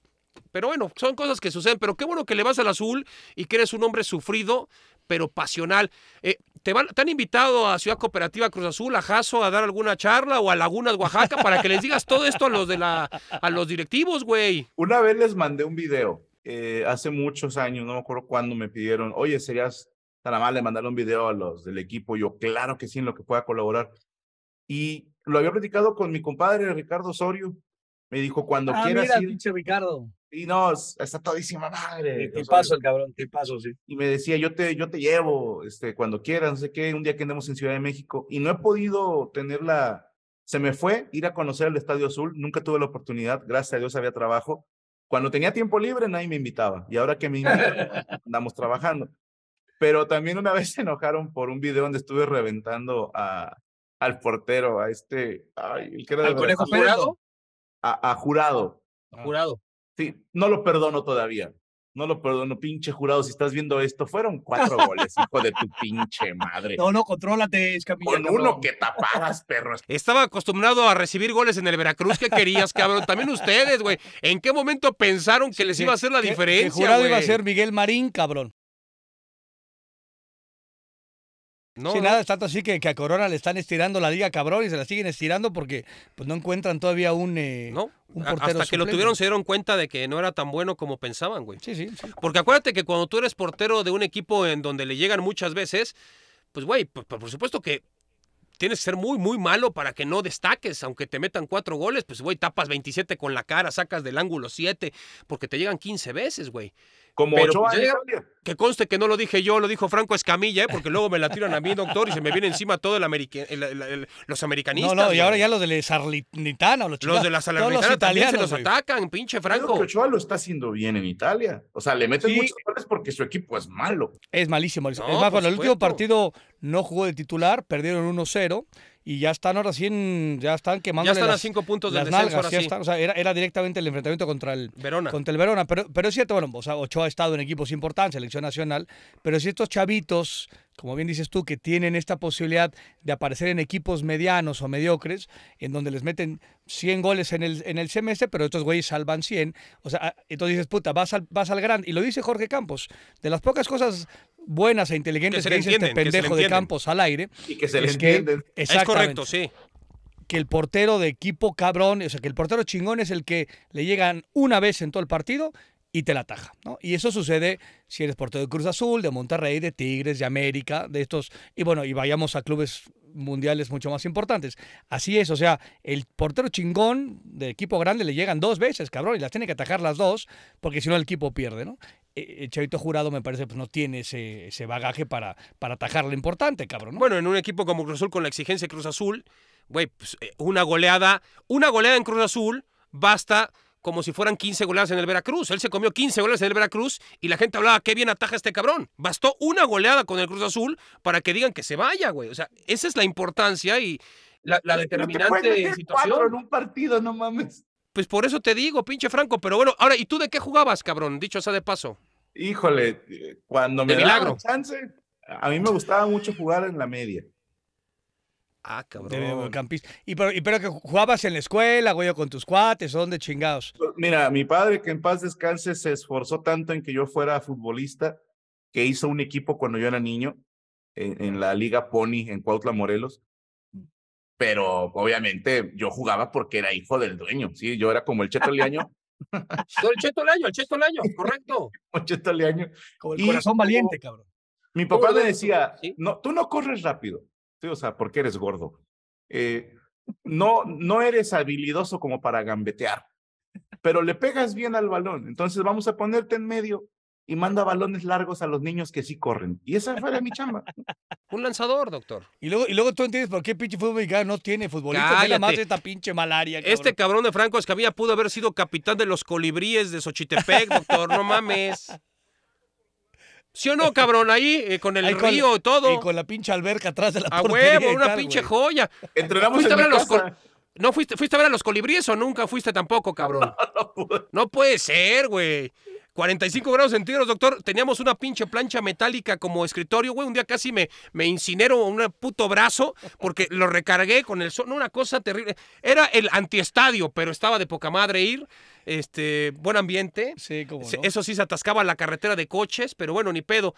pero bueno, son cosas que suceden. Pero qué bueno que le vas al azul y que eres un hombre sufrido, pero pasional. Eh, ¿te, van, han invitado a Ciudad Cooperativa Cruz Azul, a Jaso, a dar alguna charla o a Lagunas Oaxaca para que les digas todo esto a los, de la, a los directivos, güey? Una vez les mandé un video, eh, hace muchos años, no me acuerdo cuándo me pidieron, oye, serías tan amable de mandarle un video a los del equipo. Yo, claro que sí, en lo que pueda colaborar. Y lo había platicado con mi compadre Ricardo Osorio. Me dijo, cuando ah, quieras mira, ir. Ricardo. Y no, está todísima madre. Y te paso el cabrón, te paso, sí. Y me decía, yo te, yo te llevo, este, cuando quieras, no sé qué, un día que andemos en Ciudad de México. Y no he podido tenerla, se me fue ir a conocer el Estadio Azul, nunca tuve la oportunidad, gracias a Dios había trabajo. Cuando tenía tiempo libre, nadie me invitaba. Y ahora que me invitan, andamos trabajando. Pero también una vez se enojaron por un video donde estuve reventando a, al portero, a este, ay, el que ¿Al conejo jurado? a jurado. A jurado. Sí, no lo perdono todavía. No lo perdono, pinche jurado. Si estás viendo esto, fueron cuatro goles, hijo de tu pinche madre. No, no, contrólate, Escamilla. Con uno que tapadas, perros. Estaba acostumbrado a recibir goles en el Veracruz ¿qué querías, cabrón. También ustedes, güey. ¿En qué momento pensaron que les iba a hacer la diferencia? El jurado iba a ser Miguel Marín, cabrón. No, sí, nada, es tanto así que, a Corona le están estirando la liga cabrón y se la siguen estirando porque pues, no encuentran todavía un, eh, portero. Hasta que lo tuvieron se dieron cuenta de que no era tan bueno como pensaban, güey. Sí, sí, Porque acuérdate que cuando tú eres portero de un equipo en donde le llegan muchas veces, pues güey, por, pues, por supuesto que tienes que ser muy, muy malo para que no destaques, aunque te metan cuatro goles, pues güey, tapas 27 con la cara, sacas del ángulo 7, porque te llegan 15 veces, güey. Como Ochoa pues, ¿eh? que conste que no lo dije yo, lo dijo Franco Escamilla, ¿eh? porque luego me la tiran a mí, doctor, y se me viene encima todo el, los americanistas. No, no, y ahora ya los de la Salernitana, los, los de la Salernitana también se los atacan, pinche Franco. Que Ochoa lo está haciendo bien en Italia. O sea, le meten muchos goles porque su equipo es malo. Es malísimo. es más, el último partido no jugó de titular, perdieron 1-0 y ya están ahora sí ya están quemando ya están a cinco puntos del descenso nalgas, ahora era, directamente el enfrentamiento contra el Verona contra el Verona pero, pero es cierto bueno o sea, Ochoa ha estado en equipos importantes selección nacional pero si estos chavitos como bien dices tú, que tienen esta posibilidad de aparecer en equipos medianos o mediocres, en donde les meten 100 goles en el, en el semestre, pero estos güeyes salvan 100. O sea, entonces dices, puta, vas al, vas al gran. Y lo dice Jorge Campos, de las pocas cosas buenas e inteligentes que, dice este pendejo de Campos al aire. Y que se es correcto, sí que el portero de equipo cabrón, o sea, que el portero chingón es el que le llegan una vez en todo el partido y te la ataja. ¿no? Y eso sucede si eres portero de Cruz Azul, de Monterrey, de Tigres, de América, de estos, y bueno, y vayamos a clubes mundiales mucho más importantes. Así es, o sea, el portero chingón de equipo grande le llegan dos veces, cabrón, y las tiene que atajar las dos, porque si no el equipo pierde, ¿no? El eh, eh, Chavito Jurado me parece pues no tiene ese, bagaje para, para atajar lo importante, cabrón. Bueno, en un equipo como Cruz Azul con la exigencia de Cruz Azul, güey, pues, eh, una goleada, una goleada en Cruz Azul basta como si fueran 15 goleadas en el Veracruz. Él se comió 15 goles en el Veracruz y la gente hablaba, qué bien ataja este cabrón. Bastó una goleada con el Cruz Azul para que digan que se vaya, güey. O sea, esa es la importancia y la, determinante situación. en un partido, no mames. Pues por eso te digo, pinche Franco. Pero bueno, ahora, ¿y tú de qué jugabas, cabrón? Dicho sea de paso. Híjole, eh, cuando me chance, a mí me gustaba mucho jugar en la media. Ah, cabrón. De Y pero, y pero que jugabas en la escuela, güey, con tus cuates, ¿dónde chingados? Mira, mi padre, que en paz descanse, se esforzó tanto en que yo fuera futbolista que hizo un equipo cuando yo era niño en, la Liga Pony en Cuautla, Morelos. Pero obviamente yo jugaba porque era hijo del dueño, ¿sí? Yo era como el Cheto Leaño. el Cheto Leaño, el Cheto Leaño, correcto. el Cheto Leaño. Como el corazón valiente, cabrón. Mi papá me decía, no, tú no corres rápido, o sea, porque eres gordo. Eh, no, no eres habilidoso como para gambetear, pero le pegas bien al balón. Entonces vamos a ponerte en medio y manda balones largos a los niños que sí corren. Y esa fue mi chamba. Un lanzador, doctor. Y luego, y luego tú entiendes por qué pinche fútbol no tiene futbolistas. más esta pinche malaria. Este cabrón de Franco Escamilla pudo haber sido capitán de los colibríes de Xochitepec, doctor. No mames. ¿Sí o no, cabrón? Ahí, eh, con el río y todo. Y con la pinche alberca atrás de la A huevo, una pinche joya. Entrenamos Fuiste a ver los fuiste, a ver a los colibríes o nunca fuiste tampoco, cabrón? No puede ser, güey. 45 grados centígrados, doctor. Teníamos una pinche plancha metálica como escritorio, güey. Un día casi me, me incinero un puto brazo porque lo recargué con el sol. una cosa terrible. Era el antiestadio, pero estaba de poca madre ir. Este, buen ambiente. Eso sí, se atascaba la carretera de coches, pero bueno, ni pedo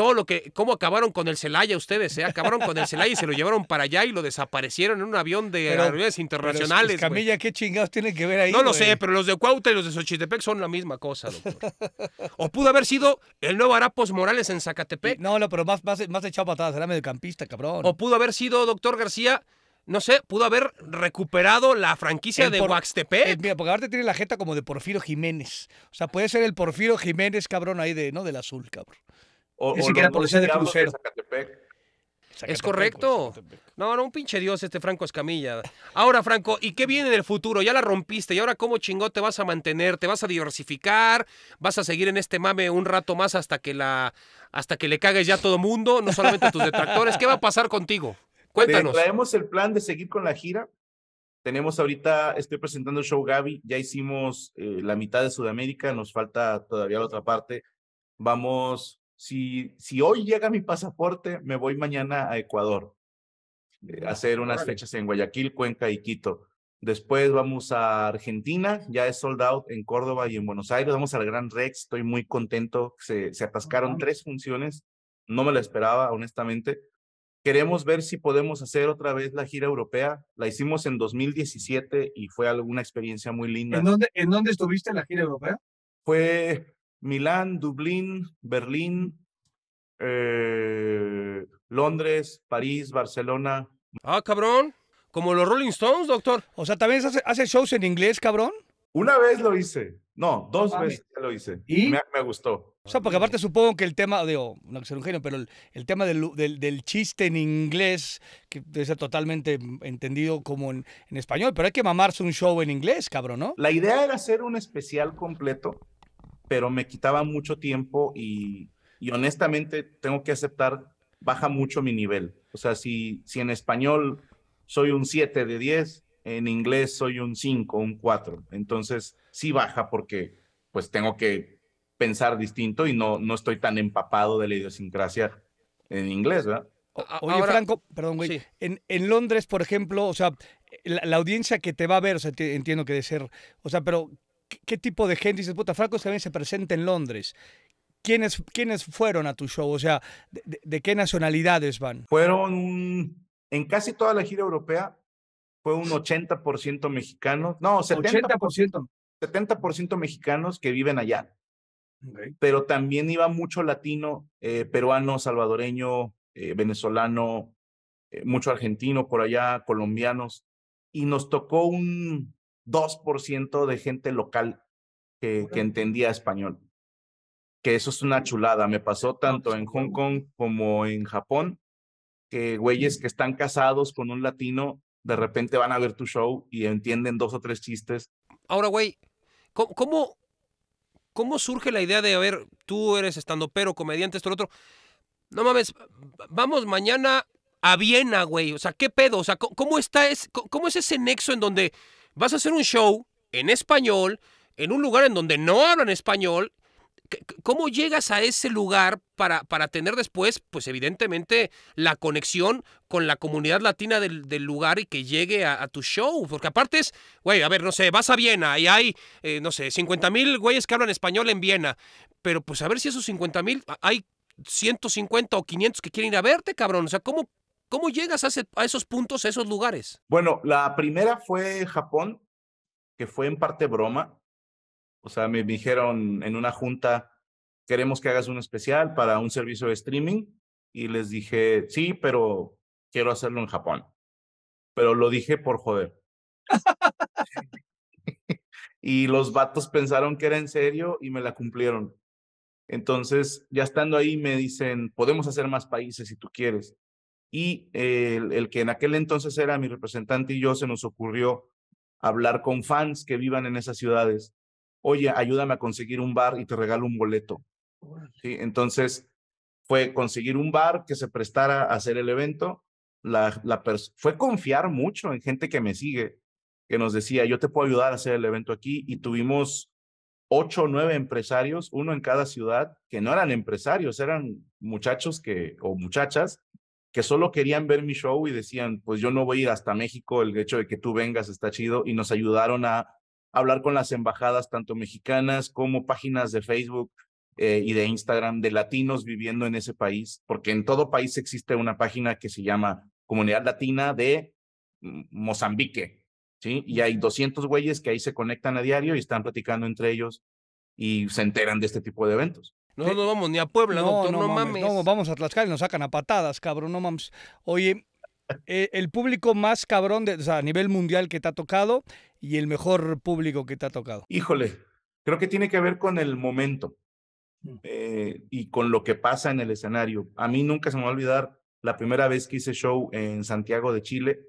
todo lo que, cómo acabaron con el Celaya ustedes, ¿eh? Acabaron con el Celaya y se lo llevaron para allá y lo desaparecieron en un avión de internacionales. Camilla, ¿qué chingados tienen que ver ahí? No lo sé, pero los de Cuauta y los de Xochitepec son la misma cosa, doctor. o pudo haber sido el nuevo Arapos Morales en Zacatepec. No, no, pero más, más, más echado patadas, era mediocampista, cabrón. O pudo haber sido, doctor García, no sé, pudo haber recuperado la franquicia de Huaxtepec. mira, porque ahorita tiene la jeta como de Porfirio Jiménez. O sea, puede ser el Porfirio Jiménez, cabrón, ahí de, ¿no? Del azul, cabrón. O, de Es correcto. No, no, un pinche dios este Franco Escamilla. Ahora, Franco, ¿y qué viene en el futuro? Ya la rompiste. ¿Y ahora cómo chingó te vas a mantener? ¿Te vas a diversificar? ¿Vas a seguir en este mame un rato más hasta que la hasta que le cagues ya a todo mundo? No solamente a tus detractores. ¿Qué va a pasar contigo? Cuéntanos. Traemos el plan de seguir con la gira. Tenemos ahorita, estoy presentando el show Gaby. Ya hicimos eh, la mitad de Sudamérica. Nos falta todavía la otra parte. Vamos si, hoy llega mi pasaporte, me voy mañana a Ecuador, eh, a hacer unas fechas en Guayaquil, Cuenca y Quito. Después vamos a Argentina, ya es sold out en Córdoba y en Buenos Aires. Vamos al Gran Rex, estoy muy contento. Se, se atascaron tres funciones, no me lo esperaba, honestamente. Queremos ver si podemos hacer otra vez la gira europea. La hicimos en 2017 y fue alguna experiencia muy linda. ¿En dónde, ¿en dónde estuviste la gira europea? Fue Milán, Dublín, Berlín, eh, Londres, París, Barcelona. Ah, cabrón. Como los Rolling Stones, doctor. O sea, ¿también hace, shows en inglés, cabrón? Una vez lo hice. No, dos veces lo hice. Y me, gustó. O sea, porque aparte supongo que el tema, digo, no ser un genio, pero el, tema del, del, chiste en inglés, que debe ser totalmente entendido como en, en español, pero hay que mamarse un show en inglés, cabrón, ¿no? La idea era hacer un especial completo pero me quitaba mucho tiempo y, honestamente tengo que aceptar, baja mucho mi nivel. O sea, si, si en español soy un 7 de 10, en inglés soy un 5, un 4. Entonces, sí baja porque pues tengo que pensar distinto y no, no estoy tan empapado de la idiosincrasia en inglés, ¿verdad? Oye, Franco, perdón, güey. En, Londres, por ejemplo, o sea, la, audiencia que te va a ver, o sea, entiendo que debe ser, o sea, pero ¿qué tipo de gente dices, puta, Franco también se presenta en Londres? ¿Quiénes, ¿Quiénes fueron a tu show? O sea, de, qué nacionalidades van? Fueron, en casi toda la gira europea, fue un 80% mexicano, no, 70%, 70 mexicanos que viven allá. Pero también iba mucho latino, eh, peruano, salvadoreño, eh, venezolano, eh, mucho argentino por allá, colombianos. Y nos tocó un, 2% de gente local que, entendía español. Que eso es una mm, chulada. Me pasó pues tanto en Hong Kong como en Japón, que güeyes que están casados con un latino, de repente van a ver tu show y entienden dos o tres chistes. Ahora, güey, ¿cómo, cómo, surge la idea de, a ver, tú eres estando pero comediante, esto, lo otro? No mames, vamos mañana a Viena, güey. O sea, ¿qué pedo? O sea, ¿cómo, está es, cómo es ese nexo en donde vas a hacer un show en español, en un lugar en donde no hablan español. ¿Cómo llegas a ese lugar para, para tener después, pues evidentemente, la conexión con la comunidad latina del, lugar y que llegue a, tu show? Porque aparte es, güey, a ver, no sé, vas a Viena y hay, eh, no sé, 50 mil güeyes que hablan español en Viena, pero pues a ver si esos 50 mil hay 150 o 500 que quieren ir a verte, cabrón. O sea, ¿cómo ¿Cómo llegas a, esos puntos, a esos lugares? Bueno, la primera fue Japón, que fue en parte broma. O sea, me dijeron en una junta, queremos que hagas un especial para un servicio de streaming. Y les dije, sí, pero quiero hacerlo en Japón. Pero lo dije por joder. y los vatos pensaron que era en serio y me la cumplieron. Entonces, ya estando ahí, me dicen, podemos hacer más países si tú quieres y el, que en aquel entonces era mi representante y yo se nos ocurrió hablar con fans que vivan en esas ciudades. Oye, ayúdame a conseguir un bar y te regalo un boleto. ¿Sí? Entonces fue conseguir un bar que se prestara a hacer el evento. La, la fue confiar mucho en gente que me sigue, que nos decía, yo te puedo ayudar a hacer el evento aquí. Y tuvimos ocho o nueve empresarios, uno en cada ciudad, que no eran empresarios, eran muchachos que, o muchachas que solo querían ver mi show y decían, pues yo no voy a ir hasta México, el hecho de que tú vengas está chido, y nos ayudaron a hablar con las embajadas, tanto mexicanas como páginas de Facebook eh, y de Instagram de latinos viviendo en ese país, porque en todo país existe una página que se llama Comunidad Latina de mm, Mozambique, ¿sí? Y hay 200 güeyes que ahí se conectan a diario y están platicando entre ellos y se enteran de este tipo de eventos. No no vamos ni a Puebla, no, doctor, no, mames. No, vamos a Tlaxcala y nos sacan a patadas, cabrón, no mames. Oye, e, el público más cabrón, a nivel mundial que te ha tocado y el mejor público que te ha tocado. Híjole, creo que tiene que ver con el momento mm. eh, y con lo que pasa en el escenario. A mí nunca se me va a olvidar la primera vez que hice show en Santiago de Chile,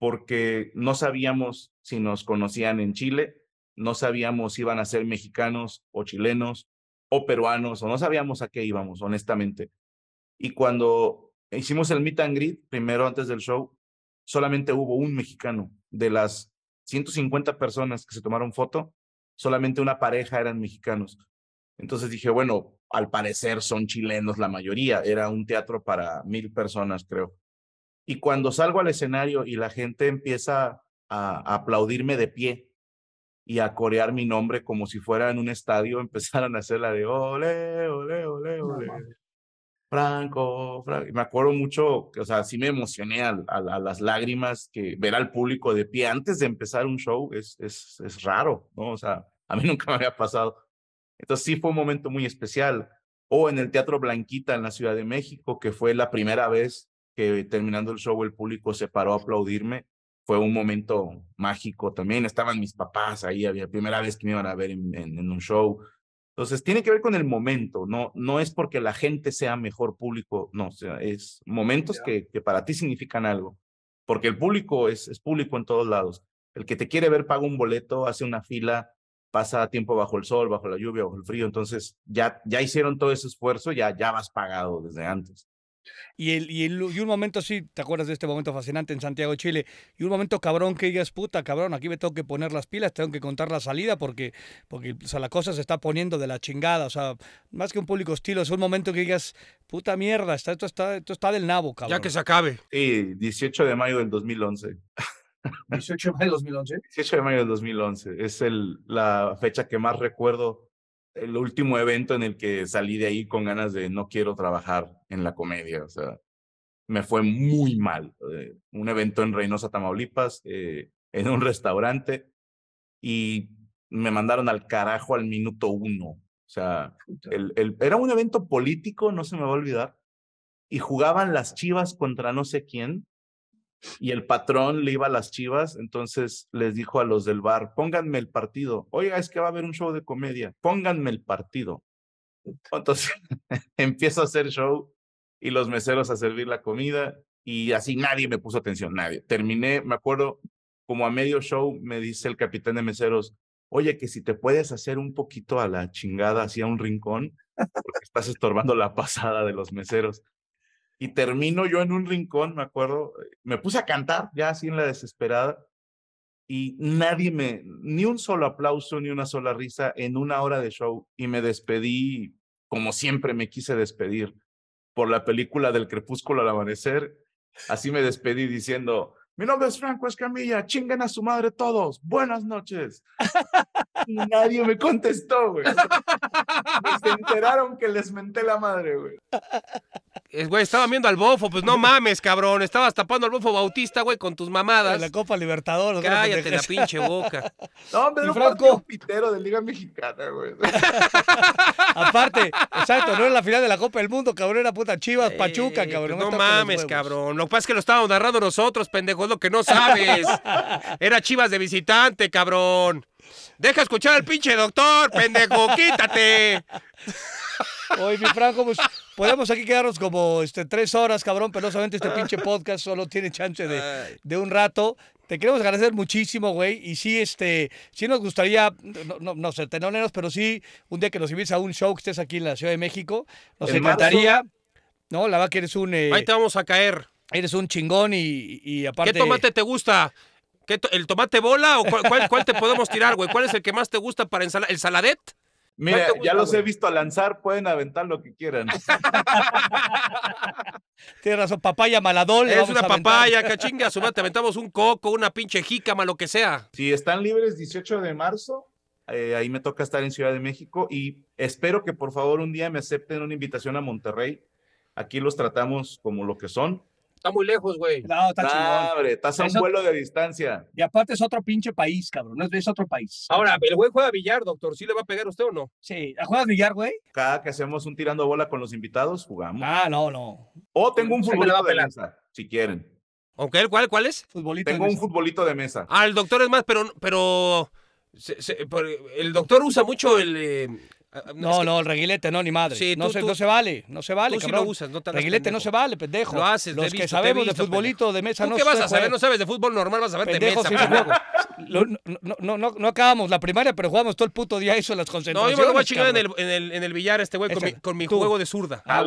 porque no sabíamos si nos conocían en Chile, no sabíamos si iban a ser mexicanos o chilenos, o peruanos, o no sabíamos a qué íbamos, honestamente. Y cuando hicimos el meet and greet, primero antes del show, solamente hubo un mexicano. De las 150 personas que se tomaron foto, solamente una pareja eran mexicanos. Entonces dije, bueno, al parecer son chilenos la mayoría. Era un teatro para mil personas, creo. Y cuando salgo al escenario y la gente empieza a aplaudirme de pie, y a corear mi nombre como si fuera en un estadio, empezaron a hacer la de ole, ole, ole, ole. Franco, Franco, Y me acuerdo mucho, o sea, sí me emocioné a, a, a, las lágrimas que ver al público de pie antes de empezar un show es, es, es raro, ¿no? O sea, a mí nunca me había pasado. Entonces sí fue un momento muy especial. O en el Teatro Blanquita en la Ciudad de México, que fue la primera vez que terminando el show el público se paró a aplaudirme fue un momento mágico también. Estaban mis papás ahí, había primera vez que me iban a ver en, un show. Entonces, tiene que ver con el momento, no, no es porque la gente sea mejor público, no, o es momentos que, para ti significan algo, porque el público es, público en todos lados. El que te quiere ver paga un boleto, hace una fila, pasa tiempo bajo el sol, bajo la lluvia, bajo el frío. Entonces, ya, ya hicieron todo ese esfuerzo, ya, ya vas pagado desde antes. Y, el, y, un momento sí ¿te acuerdas de este momento fascinante en Santiago, Chile? Y un momento cabrón que digas, puta, cabrón, aquí me tengo que poner las pilas, tengo que contar la salida porque, porque o sea, la cosa se está poniendo de la chingada. O sea, más que un público estilo, es un momento que digas, puta mierda, esto, está, esto está del nabo, cabrón. Ya que se acabe. Sí, 18 de mayo del 2011. 18 de mayo del 2011. 18 de mayo del 2011. Es el, la fecha que más recuerdo el último evento en el que salí de ahí con ganas de no quiero trabajar en la comedia, o sea, me fue muy mal. Eh, un evento en Reynosa, Tamaulipas, eh, en un restaurante y me mandaron al carajo al minuto uno. O sea, el, era un evento político, no se me va a olvidar, y jugaban las chivas contra no sé quién y el patrón le iba a las chivas, entonces les dijo a los del bar, pónganme el partido, oiga, es que va a haber un show de comedia, pónganme el partido. Entonces empiezo a hacer show y los meseros a servir la comida y así nadie me puso atención, nadie. Terminé, me acuerdo, como a medio show me dice el capitán de meseros, oye, que si te puedes hacer un poquito a la chingada hacia un rincón, porque estás estorbando la pasada de los meseros y termino yo en un rincón, me acuerdo, eh, me puse a cantar ya así en la desesperada y nadie me, ni un solo aplauso, ni una sola risa en una hora de show y me despedí como siempre me quise despedir por la película del crepúsculo al amanecer. Así me despedí diciendo, mi nombre es Franco Escamilla, chingan a su madre todos, buenas noches. Y nadie me contestó, güey. Se enteraron que les menté la madre, güey. Estaba güey, viendo al bofo, pues no mames, cabrón. Estabas tapando al bofo Bautista, güey, con tus mamadas. La Copa Libertadores. Cállate la pinche boca. No, hombre, no un el pitero de Liga Mexicana, güey. Aparte, exacto, no era la final de la Copa del Mundo, cabrón, era puta Chivas, eh, Pachuca, cabrón. Pues no, mames, cabrón. Lo que pasa es que lo estábamos narrando nosotros, pendejo. lo que no sabes. Era Chivas de visitante, cabrón. Deja escuchar al pinche doctor, pendejo, quítate. Oye, mi Franco, pues, podemos aquí quedarnos como este, tres horas, cabrón, pero solamente este pinche podcast solo tiene chance de, un rato. Te queremos agradecer muchísimo, güey. Y sí, este, sí nos gustaría, no, no, no ser pero sí, un día que nos invites a un show que estés aquí en la Ciudad de México. Nos encantaría. No, la va que eres un. Eh, Ahí te vamos a caer. Eres un chingón y, aparte. ¿Qué tomate te gusta? ¿El tomate bola o cuál, te podemos tirar, güey? ¿Cuál es el que más te gusta para ensalada? ¿El saladet? Mira, ya los he visto lanzar, pueden aventar lo que quieran. Tienes razón, papaya maladol. Es una papaya, cachinga, su te aventamos un coco, una pinche jícama, lo que sea. Si están libres 18 de marzo, eh, ahí me toca estar en Ciudad de México y espero que por favor un día me acepten una invitación a Monterrey. Aquí los tratamos como lo que son. Está muy lejos, güey. No, está chingón. chingón. estás a un vuelo de distancia. Y aparte es otro pinche país, cabrón. es otro país. Ahora, el güey juega billar, doctor. ¿Sí le va a pegar a usted o no? Sí. ¿Juegas billar, güey? Cada que hacemos un tirando bola con los invitados, jugamos. Ah, no, no. O tengo un futbolito de mesa, si quieren. Aunque ¿cuál, ¿cuál es? Futbolito tengo un futbolito de mesa. Ah, el doctor es más, pero, pero el doctor usa mucho el, eh, Ah, ah, no, no, el reguilete no, ni madre. no, se, no se vale, no se vale. no te reguilete no se vale, pendejo. Lo haces, Los que sabemos de futbolito, de mesa, no qué vas a saber? No sabes de fútbol normal, vas a saber de mesa. no, no, no, acabamos la primaria, pero jugamos todo el puto día eso en las concentraciones. No, yo me lo voy a chingar en el, en, el, en el, billar este güey con mi, juego de zurda. Ah,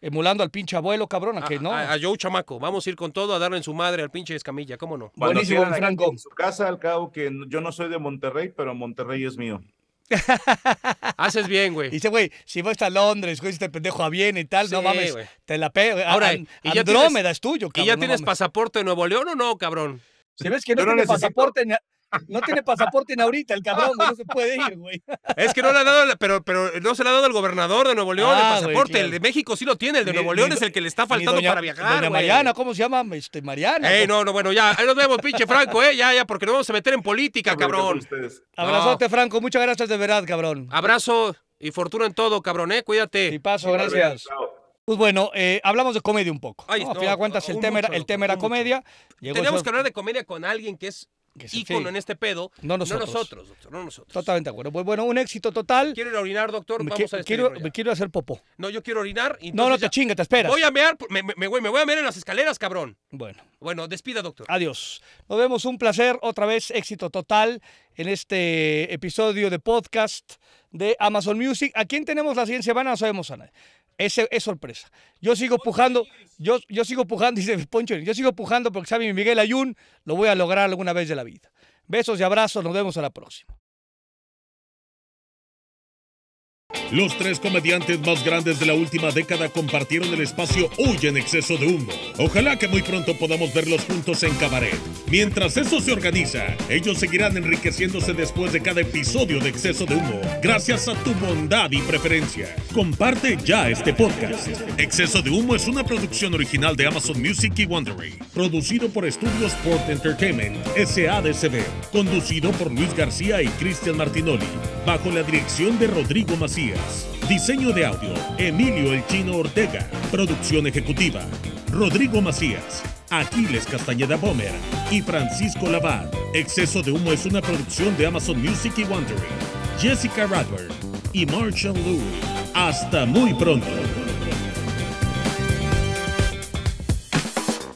emulando al pinche abuelo, cabrón, a, que no. A, a, Joe Chamaco, vamos a ir con todo a darle en su madre al pinche Escamilla, ¿cómo no? Buenísimo, Franco. En su casa, al cabo que yo no soy de Monterrey, pero Monterrey es mío. Haces bien, güey. Dice, güey, si vas a Londres, güey, si te este pendejo a bien y tal, no mames, te la pego. Ahora, Andrómeda es tuyo, cabrón. ¿Y ya tienes pasaporte de Nuevo León o no, cabrón? Si ves que no, tienes pasaporte pasaporte, no tiene pasaporte en ahorita, el cabrón, no se puede ir, güey. Es que no le ha dado, pero, pero no se le ha dado el gobernador de Nuevo León el ah, pasaporte. El de México sí lo tiene, el de Nuevo León es el que le está faltando para viajar. Mariana, ¿cómo se llama? Este, Mariana. Eh, no, no, bueno, ya, ahí nos vemos, pinche Franco, eh, ya, ya, porque no vamos a meter en política, cabrón. Abrazote, Franco, muchas gracias de verdad, cabrón. Abrazo y fortuna en todo, cabrón, eh, cuídate. Y paso, gracias. Pues bueno, eh, hablamos de comedia un poco. a fin de cuentas, el tema, era, el tema era comedia. Teníamos Tenemos que hablar de comedia con alguien que es ícono sí. en este pedo. No nosotros. nosotros, doctor, Totalmente de acuerdo. Pues bueno, un éxito total. Quiero orinar, doctor. Vamos a este quiero, me quiero hacer popó. No, yo quiero orinar. No, no te chingas, te esperas. Voy a mear, me, voy, me voy a mear en las escaleras, cabrón. Bueno. Bueno, despida, doctor. Adiós. Nos vemos, un placer, otra vez, éxito total en este episodio de podcast de Amazon Music. ¿A quién tenemos la siguiente semana? No sabemos a nadie es, es sorpresa. Yo sigo pujando, yo, yo sigo pujando, dice Poncho, yo sigo pujando porque sabe mi Miguel Ayun, lo voy a lograr alguna vez de la vida. Besos y abrazos, nos vemos a la próxima. Los tres comediantes más grandes de la última década compartieron el espacio hoy en exceso de humo. Ojalá que muy pronto podamos verlos juntos en cabaret. Mientras eso se organiza, ellos seguirán enriqueciéndose después de cada episodio de exceso de humo, gracias a tu bondad y preferencia. Comparte ya este podcast. Exceso de humo es una producción original de Amazon Music y Wondery, producido por Estudios Sport Entertainment, SADCB, conducido por Luis García y Cristian Martinoli, bajo la dirección de Rodrigo Macías. Diseño de audio, Emilio El Chino Ortega. Producción ejecutiva, Rodrigo Macías, Aquiles Castañeda Bomer y Francisco Lavar. Exceso de humo es una producción de Amazon Music y Wondering. Jessica Radford y Marshall Lewis. Hasta muy pronto.